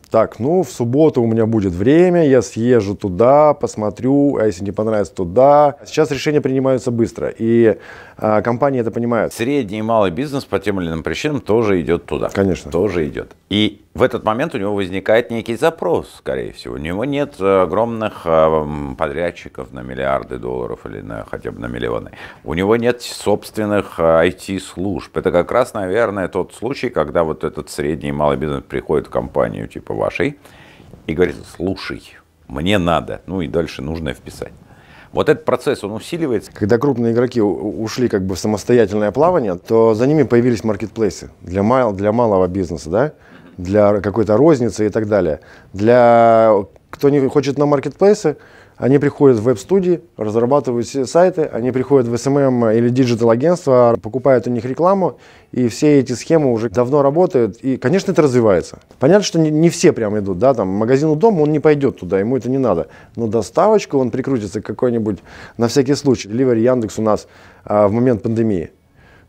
так, ну, в субботу у меня будет время, я съезжу туда, посмотрю, а если не понравится, туда. Сейчас решения принимаются быстро, и а, компании это понимают. Средний и малый бизнес по тем или иным причинам тоже идет туда. Конечно. Тоже идет. И в этот момент у него возникает некий запрос, скорее всего. У него нет огромных а, подрядчиков на миллиарды долларов или на, хотя бы на миллионы. У него нет собственных IT-служб. А, это как раз, наверное, тот случай, когда вот этот средний и малый бизнес приходит в компанию, типа вашей и говорит, слушай, мне надо, ну и дальше нужно вписать. Вот этот процесс, он усиливается. Когда крупные игроки ушли как бы в самостоятельное плавание, то за ними появились маркетплейсы для, мал, для малого бизнеса, да? для какой-то розницы и так далее. Для кто не хочет на маркетплейсы, они приходят в веб-студии, разрабатывают все сайты, они приходят в SMM эм эм или диджитал-агентство, покупают у них рекламу, и все эти схемы уже давно работают, и, конечно, это развивается. Понятно, что не, не все прям идут, да, там, магазин у дома, он не пойдет туда, ему это не надо, но доставочку он прикрутится какой-нибудь, на всякий случай, Delivery Яндекс у нас а, в момент пандемии.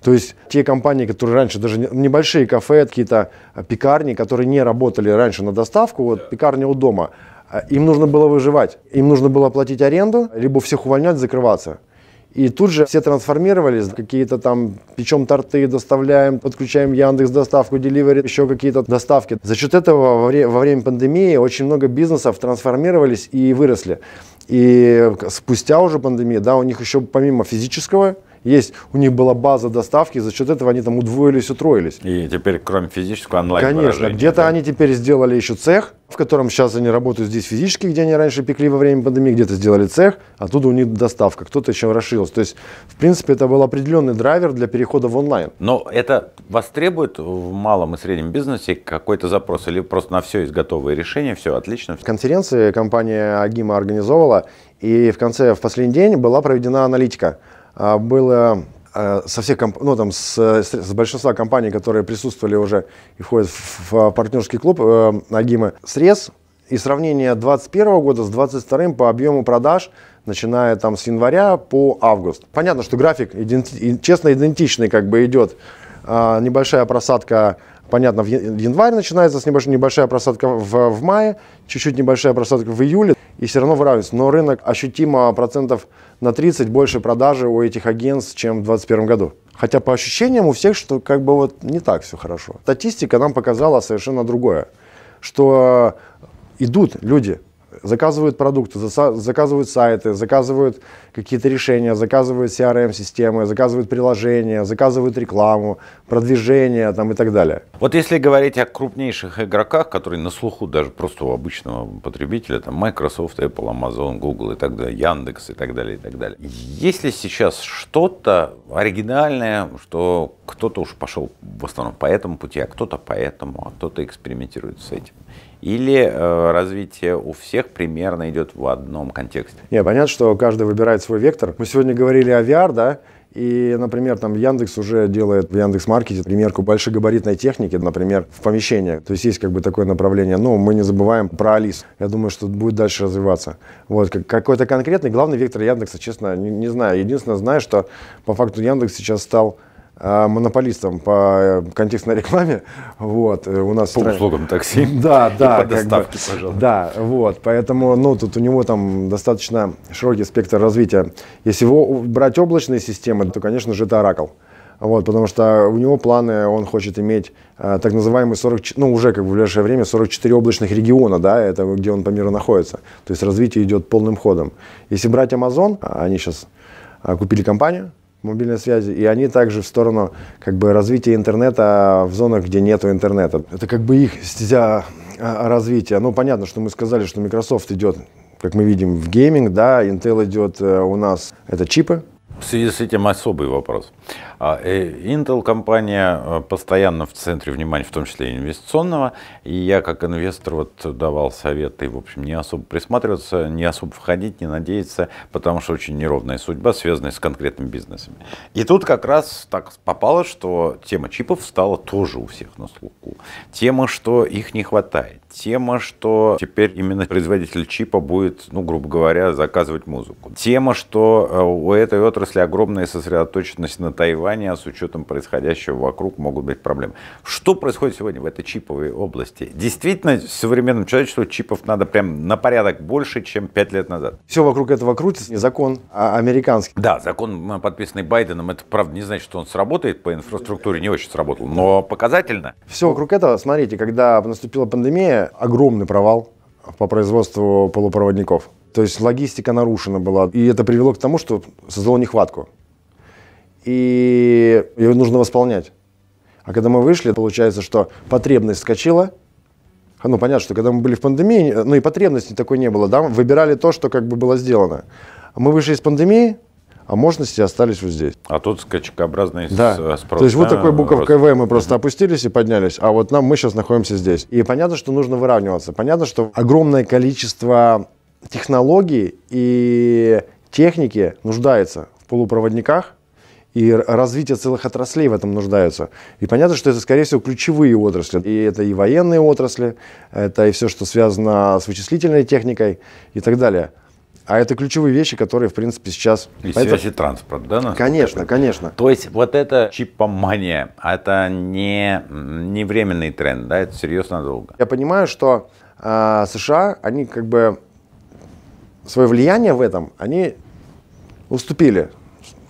То есть те компании, которые раньше, даже небольшие кафе, какие-то а, пекарни, которые не работали раньше на доставку, вот пекарня у дома – а, им нужно было выживать, им нужно было платить аренду, либо всех увольнять, закрываться. И тут же все трансформировались, какие-то там печем торты, доставляем, подключаем Яндекс доставку, Деливери, еще какие-то доставки. За счет этого во, вре- во время пандемии очень много бизнесов трансформировались и выросли. И спустя уже пандемии, да, у них еще помимо физического есть, у них была база доставки, за счет этого они там удвоились, утроились. И теперь, кроме физического, онлайн Конечно, где-то да? они теперь сделали еще цех, в котором сейчас они работают здесь физически, где они раньше пекли во время пандемии, где-то сделали цех, оттуда у них доставка, кто-то еще расширился. То есть, в принципе, это был определенный драйвер для перехода в онлайн. Но это востребует в малом и среднем бизнесе какой-то запрос или просто на все есть готовые решения, все отлично? Конференции компания Агима организовала, и в конце, в последний день была проведена аналитика а, было а, со всех комп... ну, там, с, с большинства компаний, которые присутствовали уже и входят в, в партнерский клуб э, Агима, срез и сравнение 2021 года с 2022 по объему продаж, начиная там с января по август. Понятно, что график иденти... честно идентичный как бы идет. Э, небольшая просадка Понятно, в январь начинается с небольшой, небольшая просадка в, в мае, чуть-чуть небольшая просадка в июле, и все равно выравнивается. Но рынок ощутимо процентов на 30 больше продажи у этих агентств, чем в 2021 году. Хотя по ощущениям у всех, что как бы вот не так все хорошо. Статистика нам показала совершенно другое, что идут люди, заказывают продукты, заказывают сайты, заказывают какие-то решения, заказывают CRM-системы, заказывают приложения, заказывают рекламу, продвижение там, и так далее. Вот если говорить о крупнейших игроках, которые на слуху даже просто у обычного потребителя, там Microsoft, Apple, Amazon, Google и так далее, Яндекс и так далее, и так далее. Есть ли сейчас что-то оригинальное, что кто-то уж пошел в основном по этому пути, а кто-то по этому, а кто-то экспериментирует с этим. Или э, развитие у всех примерно идет в одном контексте? Нет, понятно, что каждый выбирает свой вектор. Мы сегодня говорили о VR, да, и, например, там Яндекс уже делает в Яндекс.Маркете примерку большегабаритной техники, например, в помещениях. То есть есть как бы такое направление. Но мы не забываем про Алис. Я думаю, что будет дальше развиваться. Вот какой-то конкретный главный вектор Яндекса, честно, не, не знаю. Единственное, знаю, что по факту Яндекс сейчас стал а, монополистом по э, контекстной рекламе. Вот, э, у нас по стран... услугам такси. Да, да. И по доставке, бы, пожалуйста. Да, вот, поэтому, ну, тут у него там достаточно широкий спектр развития. Если его брать облачные системы, то, конечно же, это Oracle. Вот, потому что у него планы, он хочет иметь э, так называемый 40, ну уже как бы в ближайшее время 44 облачных региона, да, это где он по миру находится. То есть развитие идет полным ходом. Если брать Amazon, а, они сейчас а, купили компанию, мобильной связи, и они также в сторону как бы развития интернета в зонах, где нет интернета. Это как бы их стезя а, развития. Ну, понятно, что мы сказали, что Microsoft идет, как мы видим, в гейминг, да, Intel идет э, у нас, это чипы, в связи с этим особый вопрос. А, э, Intel компания э, постоянно в центре внимания, в том числе инвестиционного, и я как инвестор вот давал советы, в общем, не особо присматриваться, не особо входить, не надеяться, потому что очень неровная судьба, связанная с конкретными бизнесами. И тут как раз так попало, что тема чипов стала тоже у всех на слуху. Тема, что их не хватает. Тема, что теперь именно производитель чипа будет, ну, грубо говоря, заказывать музыку. Тема, что э, у этой отрасли огромная сосредоточенность на Тайване, а с учетом происходящего вокруг могут быть проблемы. Что происходит сегодня в этой чиповой области? Действительно, современному человечеству чипов надо прям на порядок больше, чем пять лет назад. Все вокруг этого крутится, закон а, американский. Да, закон, подписанный Байденом, это правда не значит, что он сработает по инфраструктуре, не очень сработал, но показательно. Все вокруг этого, смотрите, когда наступила пандемия, огромный провал по производству полупроводников. То есть логистика нарушена была. И это привело к тому, что создало нехватку. И ее нужно восполнять. А когда мы вышли, получается, что потребность скачала. Ну, понятно, что когда мы были в пандемии, ну и потребности такой не было, да, выбирали то, что как бы было сделано. Мы вышли из пандемии, а мощности остались вот здесь. А тут скачкообразный да. спрос. Э, То есть да? вот такой буковкой В мы просто опустились и поднялись, а вот нам мы сейчас находимся здесь. И понятно, что нужно выравниваться. Понятно, что огромное количество технологий и техники нуждается в полупроводниках, и развитие целых отраслей в этом нуждаются. И понятно, что это, скорее всего, ключевые отрасли. И это и военные отрасли, это и все, что связано с вычислительной техникой и так далее. А это ключевые вещи, которые, в принципе, сейчас... И это... связь и транспорт, да? Конечно, это? конечно. То есть вот это чипомания, а это не, не временный тренд, да? Это серьезно долго. Я понимаю, что э, США, они как бы свое влияние в этом, они уступили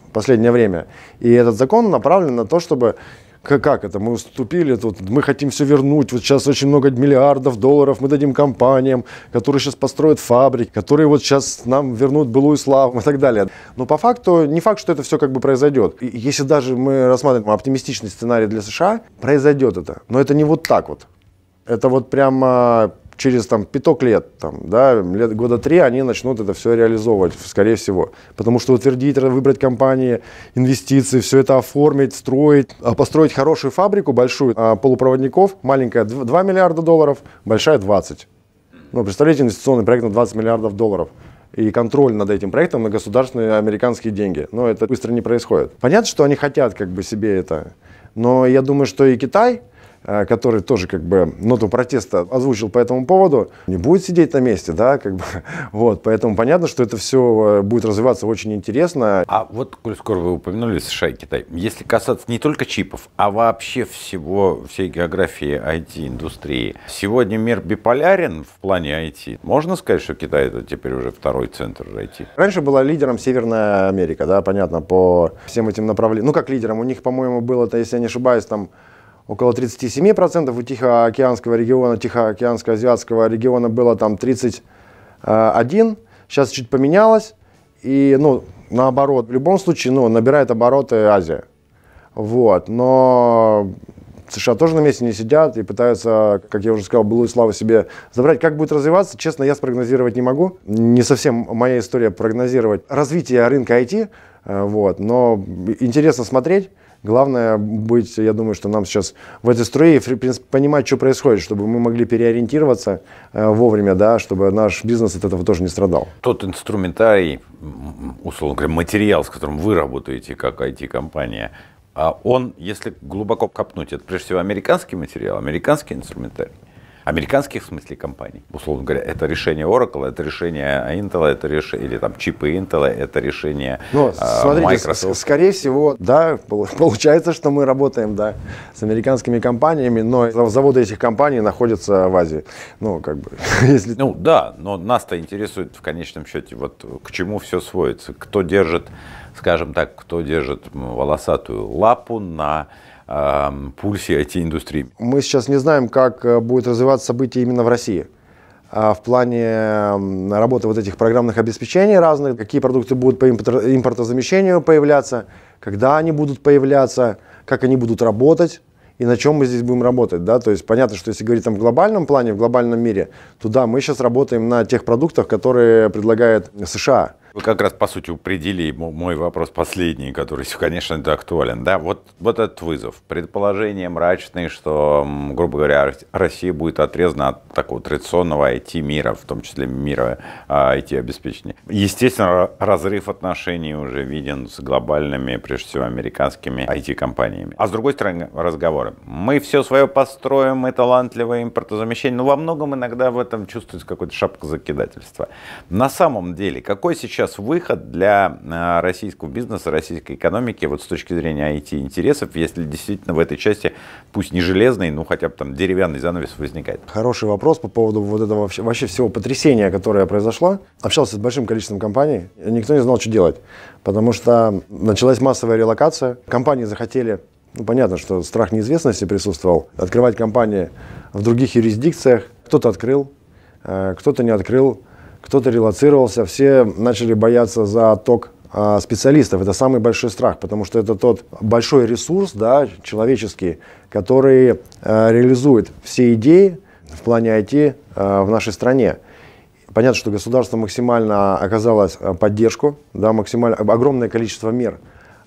в последнее время. И этот закон направлен на то, чтобы как, как это, мы уступили, тут, мы хотим все вернуть, вот сейчас очень много миллиардов долларов мы дадим компаниям, которые сейчас построят фабрики, которые вот сейчас нам вернут былую славу и так далее. Но по факту, не факт, что это все как бы произойдет. И если даже мы рассматриваем оптимистичный сценарий для США, произойдет это. Но это не вот так вот. Это вот прямо через там, пяток лет, там, да, лет, года три они начнут это все реализовывать, скорее всего. Потому что утвердить, выбрать компании, инвестиции, все это оформить, строить, а построить хорошую фабрику большую а, полупроводников, маленькая 2 миллиарда долларов, большая 20. Ну, представляете, инвестиционный проект на 20 миллиардов долларов и контроль над этим проектом на государственные американские деньги. Но это быстро не происходит. Понятно, что они хотят как бы себе это, но я думаю, что и Китай – Э, который тоже как бы ноту протеста озвучил по этому поводу, не будет сидеть на месте, да, как бы, вот, поэтому понятно, что это все э, будет развиваться очень интересно. А вот, коль скоро вы упомянули США и Китай, если касаться не только чипов, а вообще всего, всей географии IT-индустрии, сегодня мир биполярен в плане IT. Можно сказать, что Китай это теперь уже второй центр IT? Раньше была лидером Северная Америка, да, понятно, по всем этим направлениям. Ну, как лидером, у них, по-моему, было, это, если я не ошибаюсь, там около 37%, у Тихоокеанского региона, Тихоокеанского азиатского региона было там 31%, э, сейчас чуть поменялось, и, ну, наоборот, в любом случае, ну, набирает обороты Азия. Вот, но США тоже на месте не сидят и пытаются, как я уже сказал, былую славу себе забрать. Как будет развиваться, честно, я спрогнозировать не могу. Не совсем моя история прогнозировать развитие рынка IT, э, вот, но интересно смотреть. Главное быть, я думаю, что нам сейчас в этой струе понимать, что происходит, чтобы мы могли переориентироваться э, вовремя, да, чтобы наш бизнес от этого тоже не страдал. Тот инструментарий, условно говоря, материал, с которым вы работаете как IT-компания, а он, если глубоко копнуть, это прежде всего американский материал, американский инструментарий? американских, в смысле, компаний. Условно говоря, это решение Oracle, это решение Intel, это решение, или там чипы Intel, это решение ну, а, смотрите, Microsoft. Скорее всего, да, получается, что мы работаем, да, с американскими компаниями, но заводы этих компаний находятся в Азии. Ну, как бы, если... Ну, да, но нас-то интересует в конечном счете, вот к чему все сводится, кто держит, скажем так, кто держит волосатую лапу на Эм, пульсе IT-индустрии. Мы сейчас не знаем, как э, будет развиваться события именно в России а, в плане эм, работы вот этих программных обеспечений разных, какие продукты будут по импортозамещению появляться, когда они будут появляться, как они будут работать и на чем мы здесь будем работать, да, то есть понятно, что если говорить там в глобальном плане, в глобальном мире, то да, мы сейчас работаем на тех продуктах, которые предлагает США, вы как раз, по сути, упредили мой вопрос последний, который, конечно, это актуален. Да, вот, вот этот вызов. Предположение мрачное, что, грубо говоря, Россия будет отрезана от такого традиционного IT-мира, в том числе мира IT-обеспечения. А, Естественно, разрыв отношений уже виден с глобальными, прежде всего, американскими IT-компаниями. А с другой стороны, разговоры. Мы все свое построим, мы талантливое импортозамещение. Но ну, во многом иногда в этом чувствуется какое-то шапка закидательства. На самом деле, какой сейчас сейчас выход для э, российского бизнеса, российской экономики, вот с точки зрения IT-интересов, если действительно в этой части, пусть не железный, но хотя бы там деревянный занавес возникает? Хороший вопрос по поводу вот этого вообще, вообще всего потрясения, которое произошло. Общался с большим количеством компаний, никто не знал, что делать, потому что началась массовая релокация, компании захотели ну, понятно, что страх неизвестности присутствовал. Открывать компании в других юрисдикциях. Кто-то открыл, э, кто-то не открыл кто-то релацировался, все начали бояться за отток а, специалистов. Это самый большой страх, потому что это тот большой ресурс да, человеческий, который а, реализует все идеи в плане IT а, в нашей стране. Понятно, что государство максимально оказалось поддержку, да, максимально, огромное количество мер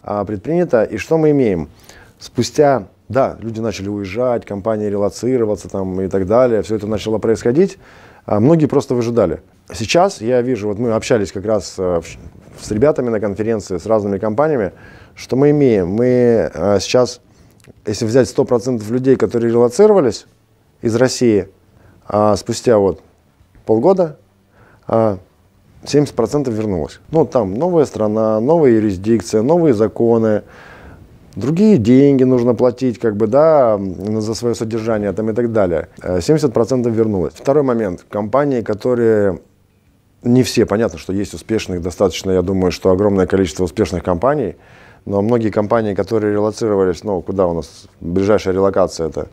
предпринято. И что мы имеем? Спустя, да, люди начали уезжать, компании релацироваться там, и так далее, все это начало происходить. Многие просто выжидали сейчас я вижу, вот мы общались как раз э, с ребятами на конференции, с разными компаниями, что мы имеем? Мы э, сейчас, если взять 100% людей, которые релацировались из России, а спустя вот полгода 70% а вернулось. Ну, там новая страна, новая юрисдикция, новые законы, другие деньги нужно платить, как бы, да, за свое содержание там и так далее. 70% э, вернулось. Второй момент. Компании, которые не все, понятно, что есть успешных достаточно, я думаю, что огромное количество успешных компаний, но многие компании, которые релацировались, ну, куда у нас ближайшая релокация, это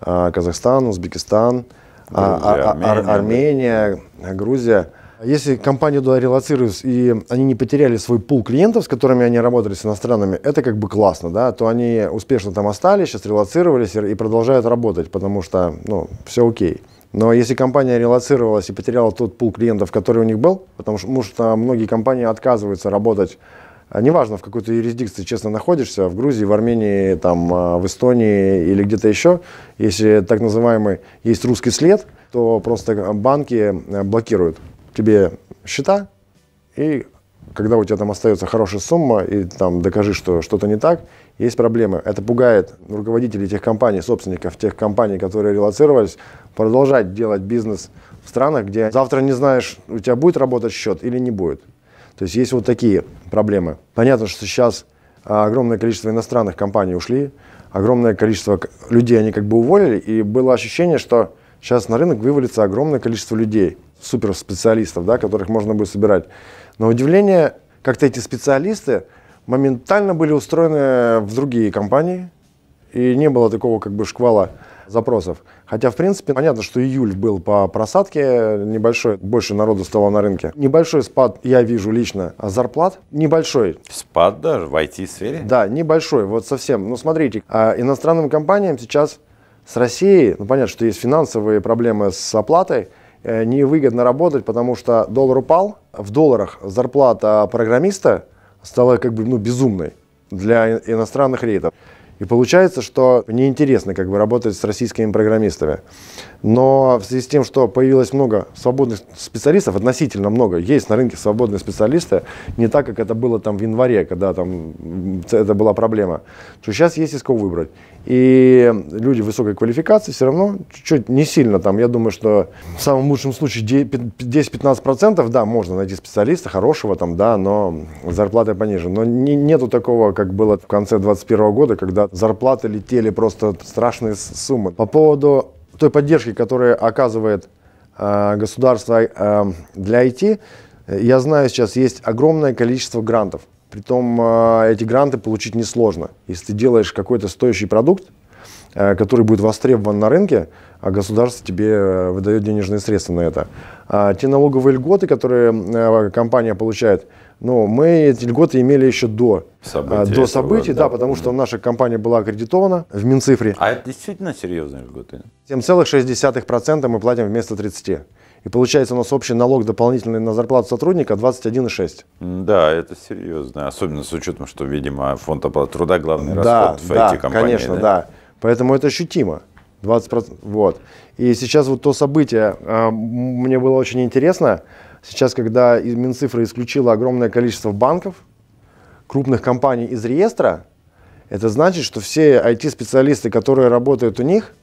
а, Казахстан, Узбекистан, Грузия, а, а, а Армения, Армения да. Грузия. Если компания туда релацировалась и они не потеряли свой пул клиентов, с которыми они работали, с иностранными, это как бы классно, да, то они успешно там остались, сейчас релацировались и продолжают работать, потому что, ну, все окей. Но если компания релацировалась и потеряла тот пул клиентов, который у них был, потому что, что многие компании отказываются работать, а, неважно, в какой-то юрисдикции честно находишься, в Грузии, в Армении, там, а, в Эстонии или где-то еще, если так называемый есть русский след, то просто а, банки блокируют тебе счета, и когда у тебя там остается хорошая сумма, и там докажи, что что-то не так – есть проблемы. Это пугает руководителей тех компаний, собственников тех компаний, которые релацировались, продолжать делать бизнес в странах, где завтра не знаешь, у тебя будет работать счет или не будет. То есть есть вот такие проблемы. Понятно, что сейчас а, огромное количество иностранных компаний ушли, огромное количество людей они как бы уволили, и было ощущение, что сейчас на рынок вывалится огромное количество людей, суперспециалистов, да, которых можно будет собирать. Но удивление, как-то эти специалисты моментально были устроены в другие компании, и не было такого как бы шквала запросов. Хотя, в принципе, понятно, что июль был по просадке небольшой, больше народу стало на рынке. Небольшой спад я вижу лично А зарплат, небольшой. Спад даже в IT-сфере? Да, небольшой, вот совсем. Ну, смотрите, а иностранным компаниям сейчас с Россией, ну, понятно, что есть финансовые проблемы с оплатой, э, невыгодно работать, потому что доллар упал, в долларах зарплата программиста стала как бы ну, безумной для иностранных рейдов. И получается, что неинтересно как бы работать с российскими программистами. Но в связи с тем, что появилось много свободных специалистов, относительно много, есть на рынке свободные специалисты, не так, как это было там в январе, когда там это была проблема, что сейчас есть из кого выбрать. И люди высокой квалификации все равно чуть-чуть не сильно там, я думаю, что в самом лучшем случае 10-15%, да, можно найти специалиста хорошего там, да, но зарплаты пониже. Но не, нету такого, как было в конце 2021 года, когда зарплаты летели просто страшные суммы. По поводу той поддержки, которую оказывает э, государство э, для IT, я знаю, сейчас есть огромное количество грантов. Притом э, эти гранты получить несложно. Если ты делаешь какой-то стоящий продукт, э, который будет востребован на рынке, а государство тебе э, выдает денежные средства на это. А те налоговые льготы, которые компания получает, ну, мы эти льготы имели еще до событий, до событий этого, да, да, потому да. что наша компания была аккредитована в Минцифре. А это действительно серьезные льготы? 7,6% мы платим вместо 30%. И получается у нас общий налог дополнительный на зарплату сотрудника 21,6. Да, это серьезно. Особенно с учетом, что, видимо, фонд оплаты труда главный да, расход в IT-компании. конечно, да? да. Поэтому это ощутимо. 20%. Вот. И сейчас вот то событие, а, мне было очень интересно. Сейчас, когда Минцифра исключила огромное количество банков, крупных компаний из реестра, это значит, что все IT-специалисты, которые работают у них –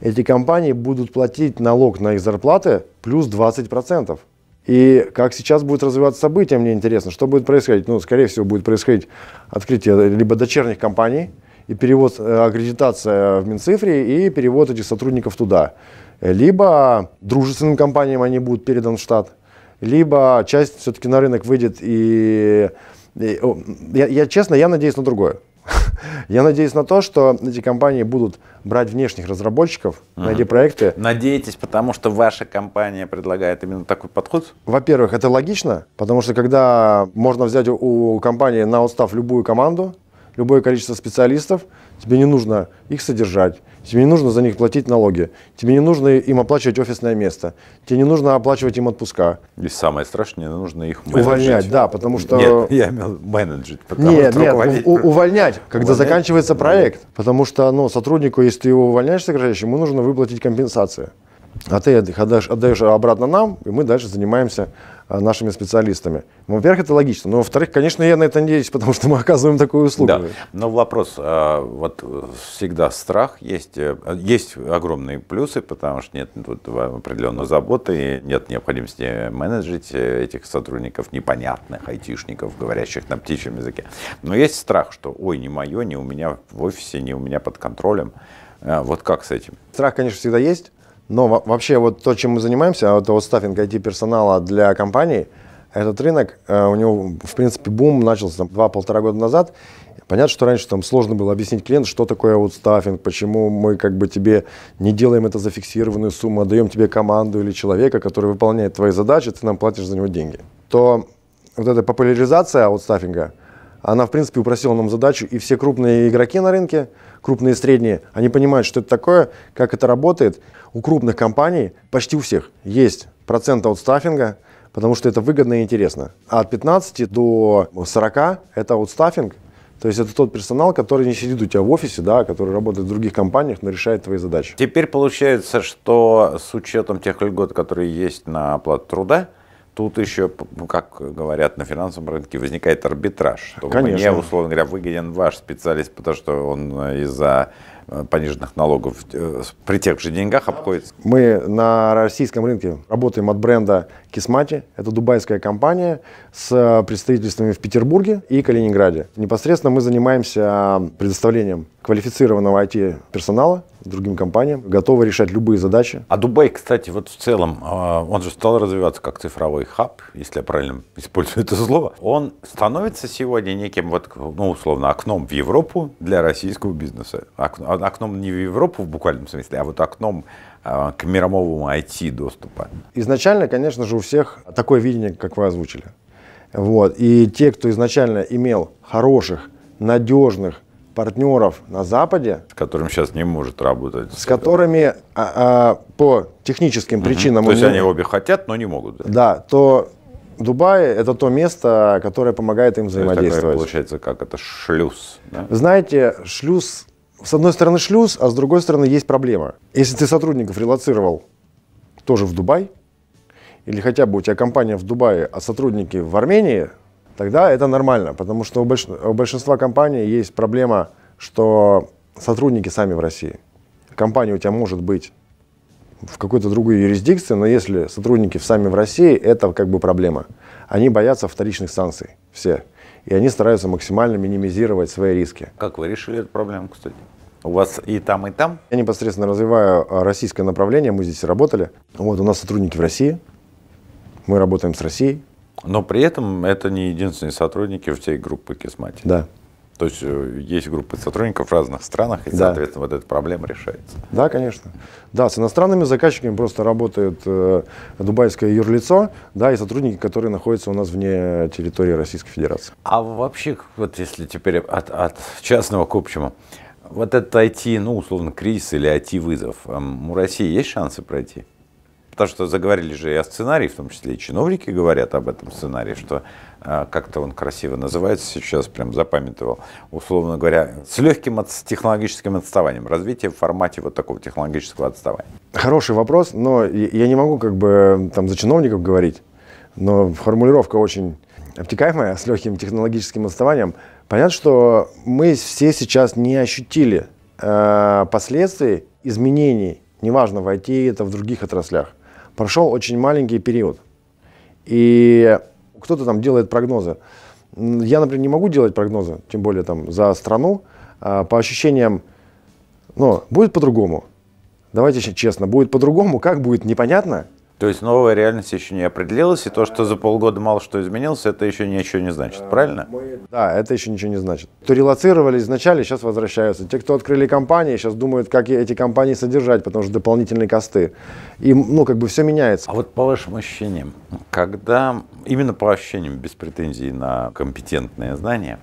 эти компании будут платить налог на их зарплаты плюс 20%. И как сейчас будет развиваться события, мне интересно, что будет происходить. Ну, скорее всего, будет происходить открытие либо дочерних компаний, и перевод, э, аккредитация в Минцифре и перевод этих сотрудников туда. Либо дружественным компаниям они будут передан в штат, либо часть все-таки на рынок выйдет и... и я, я честно, я надеюсь на другое. Я надеюсь на то, что эти компании будут брать внешних разработчиков на эти проекты. Надеетесь, потому что ваша компания предлагает именно такой подход? Во-первых, это логично, потому что когда можно взять у компании на отстав любую команду, любое количество специалистов, тебе не нужно их содержать, тебе не нужно за них платить налоги, тебе не нужно им оплачивать офисное место, тебе не нужно оплачивать им отпуска. И самое страшное, нужно их менеджить. Увольнять, да, потому что... Нет, ну, я имел менеджить, потому нет, нет, ну, у, увольнять, когда увольнять? заканчивается проект, потому что ну, сотруднику, если ты его увольняешь сокращающим, ему нужно выплатить компенсацию. А ты отдаешь, отдаешь обратно нам, и мы дальше занимаемся Э, нашими специалистами. Ну, во-первых, это логично. Но, во-вторых, конечно, я на это надеюсь, потому что мы оказываем такую услугу. Да. Но вопрос, а, вот э, всегда страх есть. Э, есть огромные плюсы, потому что нет тут определенной заботы, нет необходимости менеджить этих сотрудников, непонятных айтишников, говорящих на птичьем языке. Но есть страх, что ой, не мое, не у меня в офисе, не у меня под контролем. Вот как с этим? Страх, конечно, всегда есть. Но вообще вот то, чем мы занимаемся, а это вот стаффинг IT-персонала для компаний, этот рынок, э, у него, в принципе, бум начался там два-полтора года назад. Понятно, что раньше там сложно было объяснить клиенту, что такое вот стаффинг, почему мы как бы тебе не делаем это за фиксированную сумму, а даем тебе команду или человека, который выполняет твои задачи, ты нам платишь за него деньги. То вот эта популяризация аутстаффинга, она, в принципе, упростила нам задачу, и все крупные игроки на рынке – крупные и средние, они понимают, что это такое, как это работает. У крупных компаний почти у всех есть процент аутстаффинга, потому что это выгодно и интересно. А от 15 до 40 – это аутстаффинг, то есть это тот персонал, который не сидит у тебя в офисе, да, который работает в других компаниях, но решает твои задачи. Теперь получается, что с учетом тех льгот, которые есть на оплату труда, Тут еще, ну, как говорят на финансовом рынке, возникает арбитраж. Что Конечно. Мне, условно говоря, выгоден ваш специалист, потому что он э, из-за э, пониженных налогов э, при тех же деньгах обходится. Мы на российском рынке работаем от бренда Кисмати. Это дубайская компания с представительствами в Петербурге и Калининграде. Непосредственно мы занимаемся предоставлением квалифицированного IT-персонала другим компаниям, готовы решать любые задачи. А Дубай, кстати, вот в целом, а, он же стал развиваться как цифровой хаб, если я правильно использую это слово. Он становится сегодня неким, вот, ну, условно, окном в Европу для российского бизнеса. А, окном не в Европу в буквальном смысле, а вот окном а, к мировому IT доступа. Изначально, конечно же, у всех такое видение, как вы озвучили. Вот. И те, кто изначально имел хороших, надежных, партнеров на Западе. С которым сейчас не может работать. С которыми а, а, по техническим угу. причинам... То есть они обе хотят, но не могут. Да, да то Дубай это то место, которое помогает им взаимодействовать. То есть, получается, как это шлюз. Да? Знаете, шлюз, с одной стороны шлюз, а с другой стороны есть проблема. Если ты сотрудников релацировал тоже в Дубай, или хотя бы у тебя компания в Дубае, а сотрудники в Армении – тогда это нормально, потому что у большинства, у большинства компаний есть проблема, что сотрудники сами в России. Компания у тебя может быть в какой-то другой юрисдикции, но если сотрудники сами в России, это как бы проблема. Они боятся вторичных санкций, все. И они стараются максимально минимизировать свои риски. Как вы решили эту проблему, кстати? У вас и там, и там? Я непосредственно развиваю а, российское направление, мы здесь работали. Вот у нас сотрудники в России, мы работаем с Россией, но при этом это не единственные сотрудники всей группы Кисмати. Да. То есть э, есть группы сотрудников в разных странах, и, да. соответственно, вот эта проблема решается. Да, конечно. Да, с иностранными заказчиками просто работает э, дубайское юрлицо, да, и сотрудники, которые находятся у нас вне территории Российской Федерации. А вообще, вот если теперь от, от частного к общему, вот этот IT, ну, условно, кризис или IT-вызов, эм, у России есть шансы пройти? Потому что заговорили же и о сценарии, в том числе и чиновники говорят об этом сценарии, что э, как-то он красиво называется сейчас, прям запамятовал, условно говоря, с легким от, технологическим отставанием, развитие в формате вот такого технологического отставания. Хороший вопрос, но я не могу как бы там за чиновников говорить, но формулировка очень обтекаемая, с легким технологическим отставанием. Понятно, что мы все сейчас не ощутили э, последствий изменений, неважно в IT, это в других отраслях прошел очень маленький период. И кто-то там делает прогнозы. Я, например, не могу делать прогнозы, тем более там за страну. А, по ощущениям, но будет по-другому. Давайте честно, будет по-другому, как будет, непонятно. То есть новая реальность еще не определилась, и то, что за полгода мало что изменилось, это еще ничего не значит, правильно? Да, это еще ничего не значит. Кто релацировали изначально, сейчас возвращаются. Те, кто открыли компании, сейчас думают, как эти компании содержать, потому что дополнительные косты. И, ну, как бы все меняется. А вот по вашим ощущениям, когда, именно по ощущениям, без претензий на компетентные знания,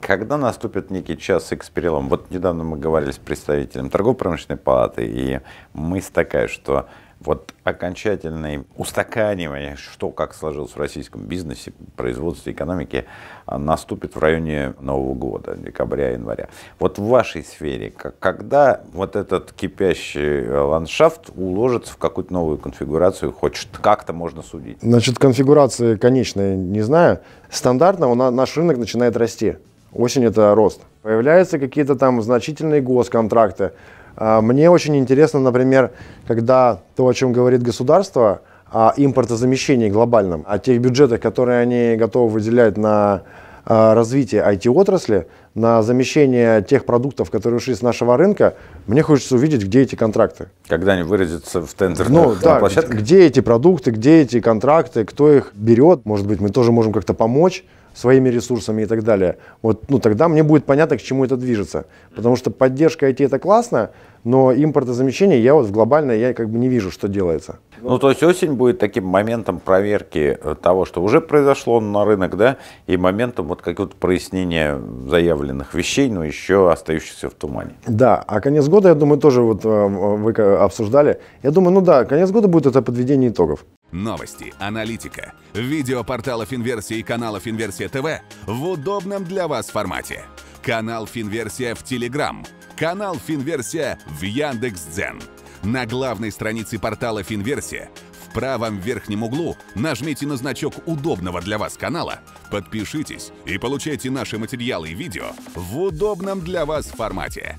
когда наступит некий час X перелом? Вот недавно мы говорили с представителем торгово-промышленной палаты, и мысль такая, что вот окончательное устаканивание, что как сложилось в российском бизнесе, производстве, экономике, а, наступит в районе Нового года, декабря-января. Вот в вашей сфере, когда вот этот кипящий э, ландшафт уложится в какую-то новую конфигурацию, хоть как-то можно судить? Значит, конфигурации конечной не знаю. Стандартно у нас, наш рынок начинает расти. Осень – это рост. Появляются какие-то там значительные госконтракты, а, мне очень интересно, например, когда то, о чем говорит государство, о импортозамещении глобальном, о тех бюджетах, которые они готовы выделять на а, развитие IT-отрасли, на замещение тех продуктов, которые ушли с нашего рынка, мне хочется увидеть, где эти контракты. Когда они выразятся в тендерных ну, да, площадках? Где эти продукты, где эти контракты, кто их берет. Может быть, мы тоже можем как-то помочь своими ресурсами и так далее. Вот, ну, тогда мне будет понятно, к чему это движется. Потому что поддержка IT это классно, но импортозамещение я вот в глобальное я как бы не вижу, что делается. Ну, то есть осень будет таким моментом проверки э, того, что уже произошло на рынок, да, и моментом вот какого-то прояснения заявленных вещей, но еще остающихся в тумане. Да, а конец года, я думаю, тоже вот э, вы э, обсуждали. Я думаю, ну да, конец года будет это подведение итогов новости, аналитика, видеопорталов Финверсия и каналов Финверсия ТВ в удобном для вас формате. Канал Финверсия в Телеграм, канал Финверсия в Яндекс.Дзен. На главной странице портала Финверсия в правом верхнем углу нажмите на значок удобного для вас канала, подпишитесь и получайте наши материалы и видео в удобном для вас формате.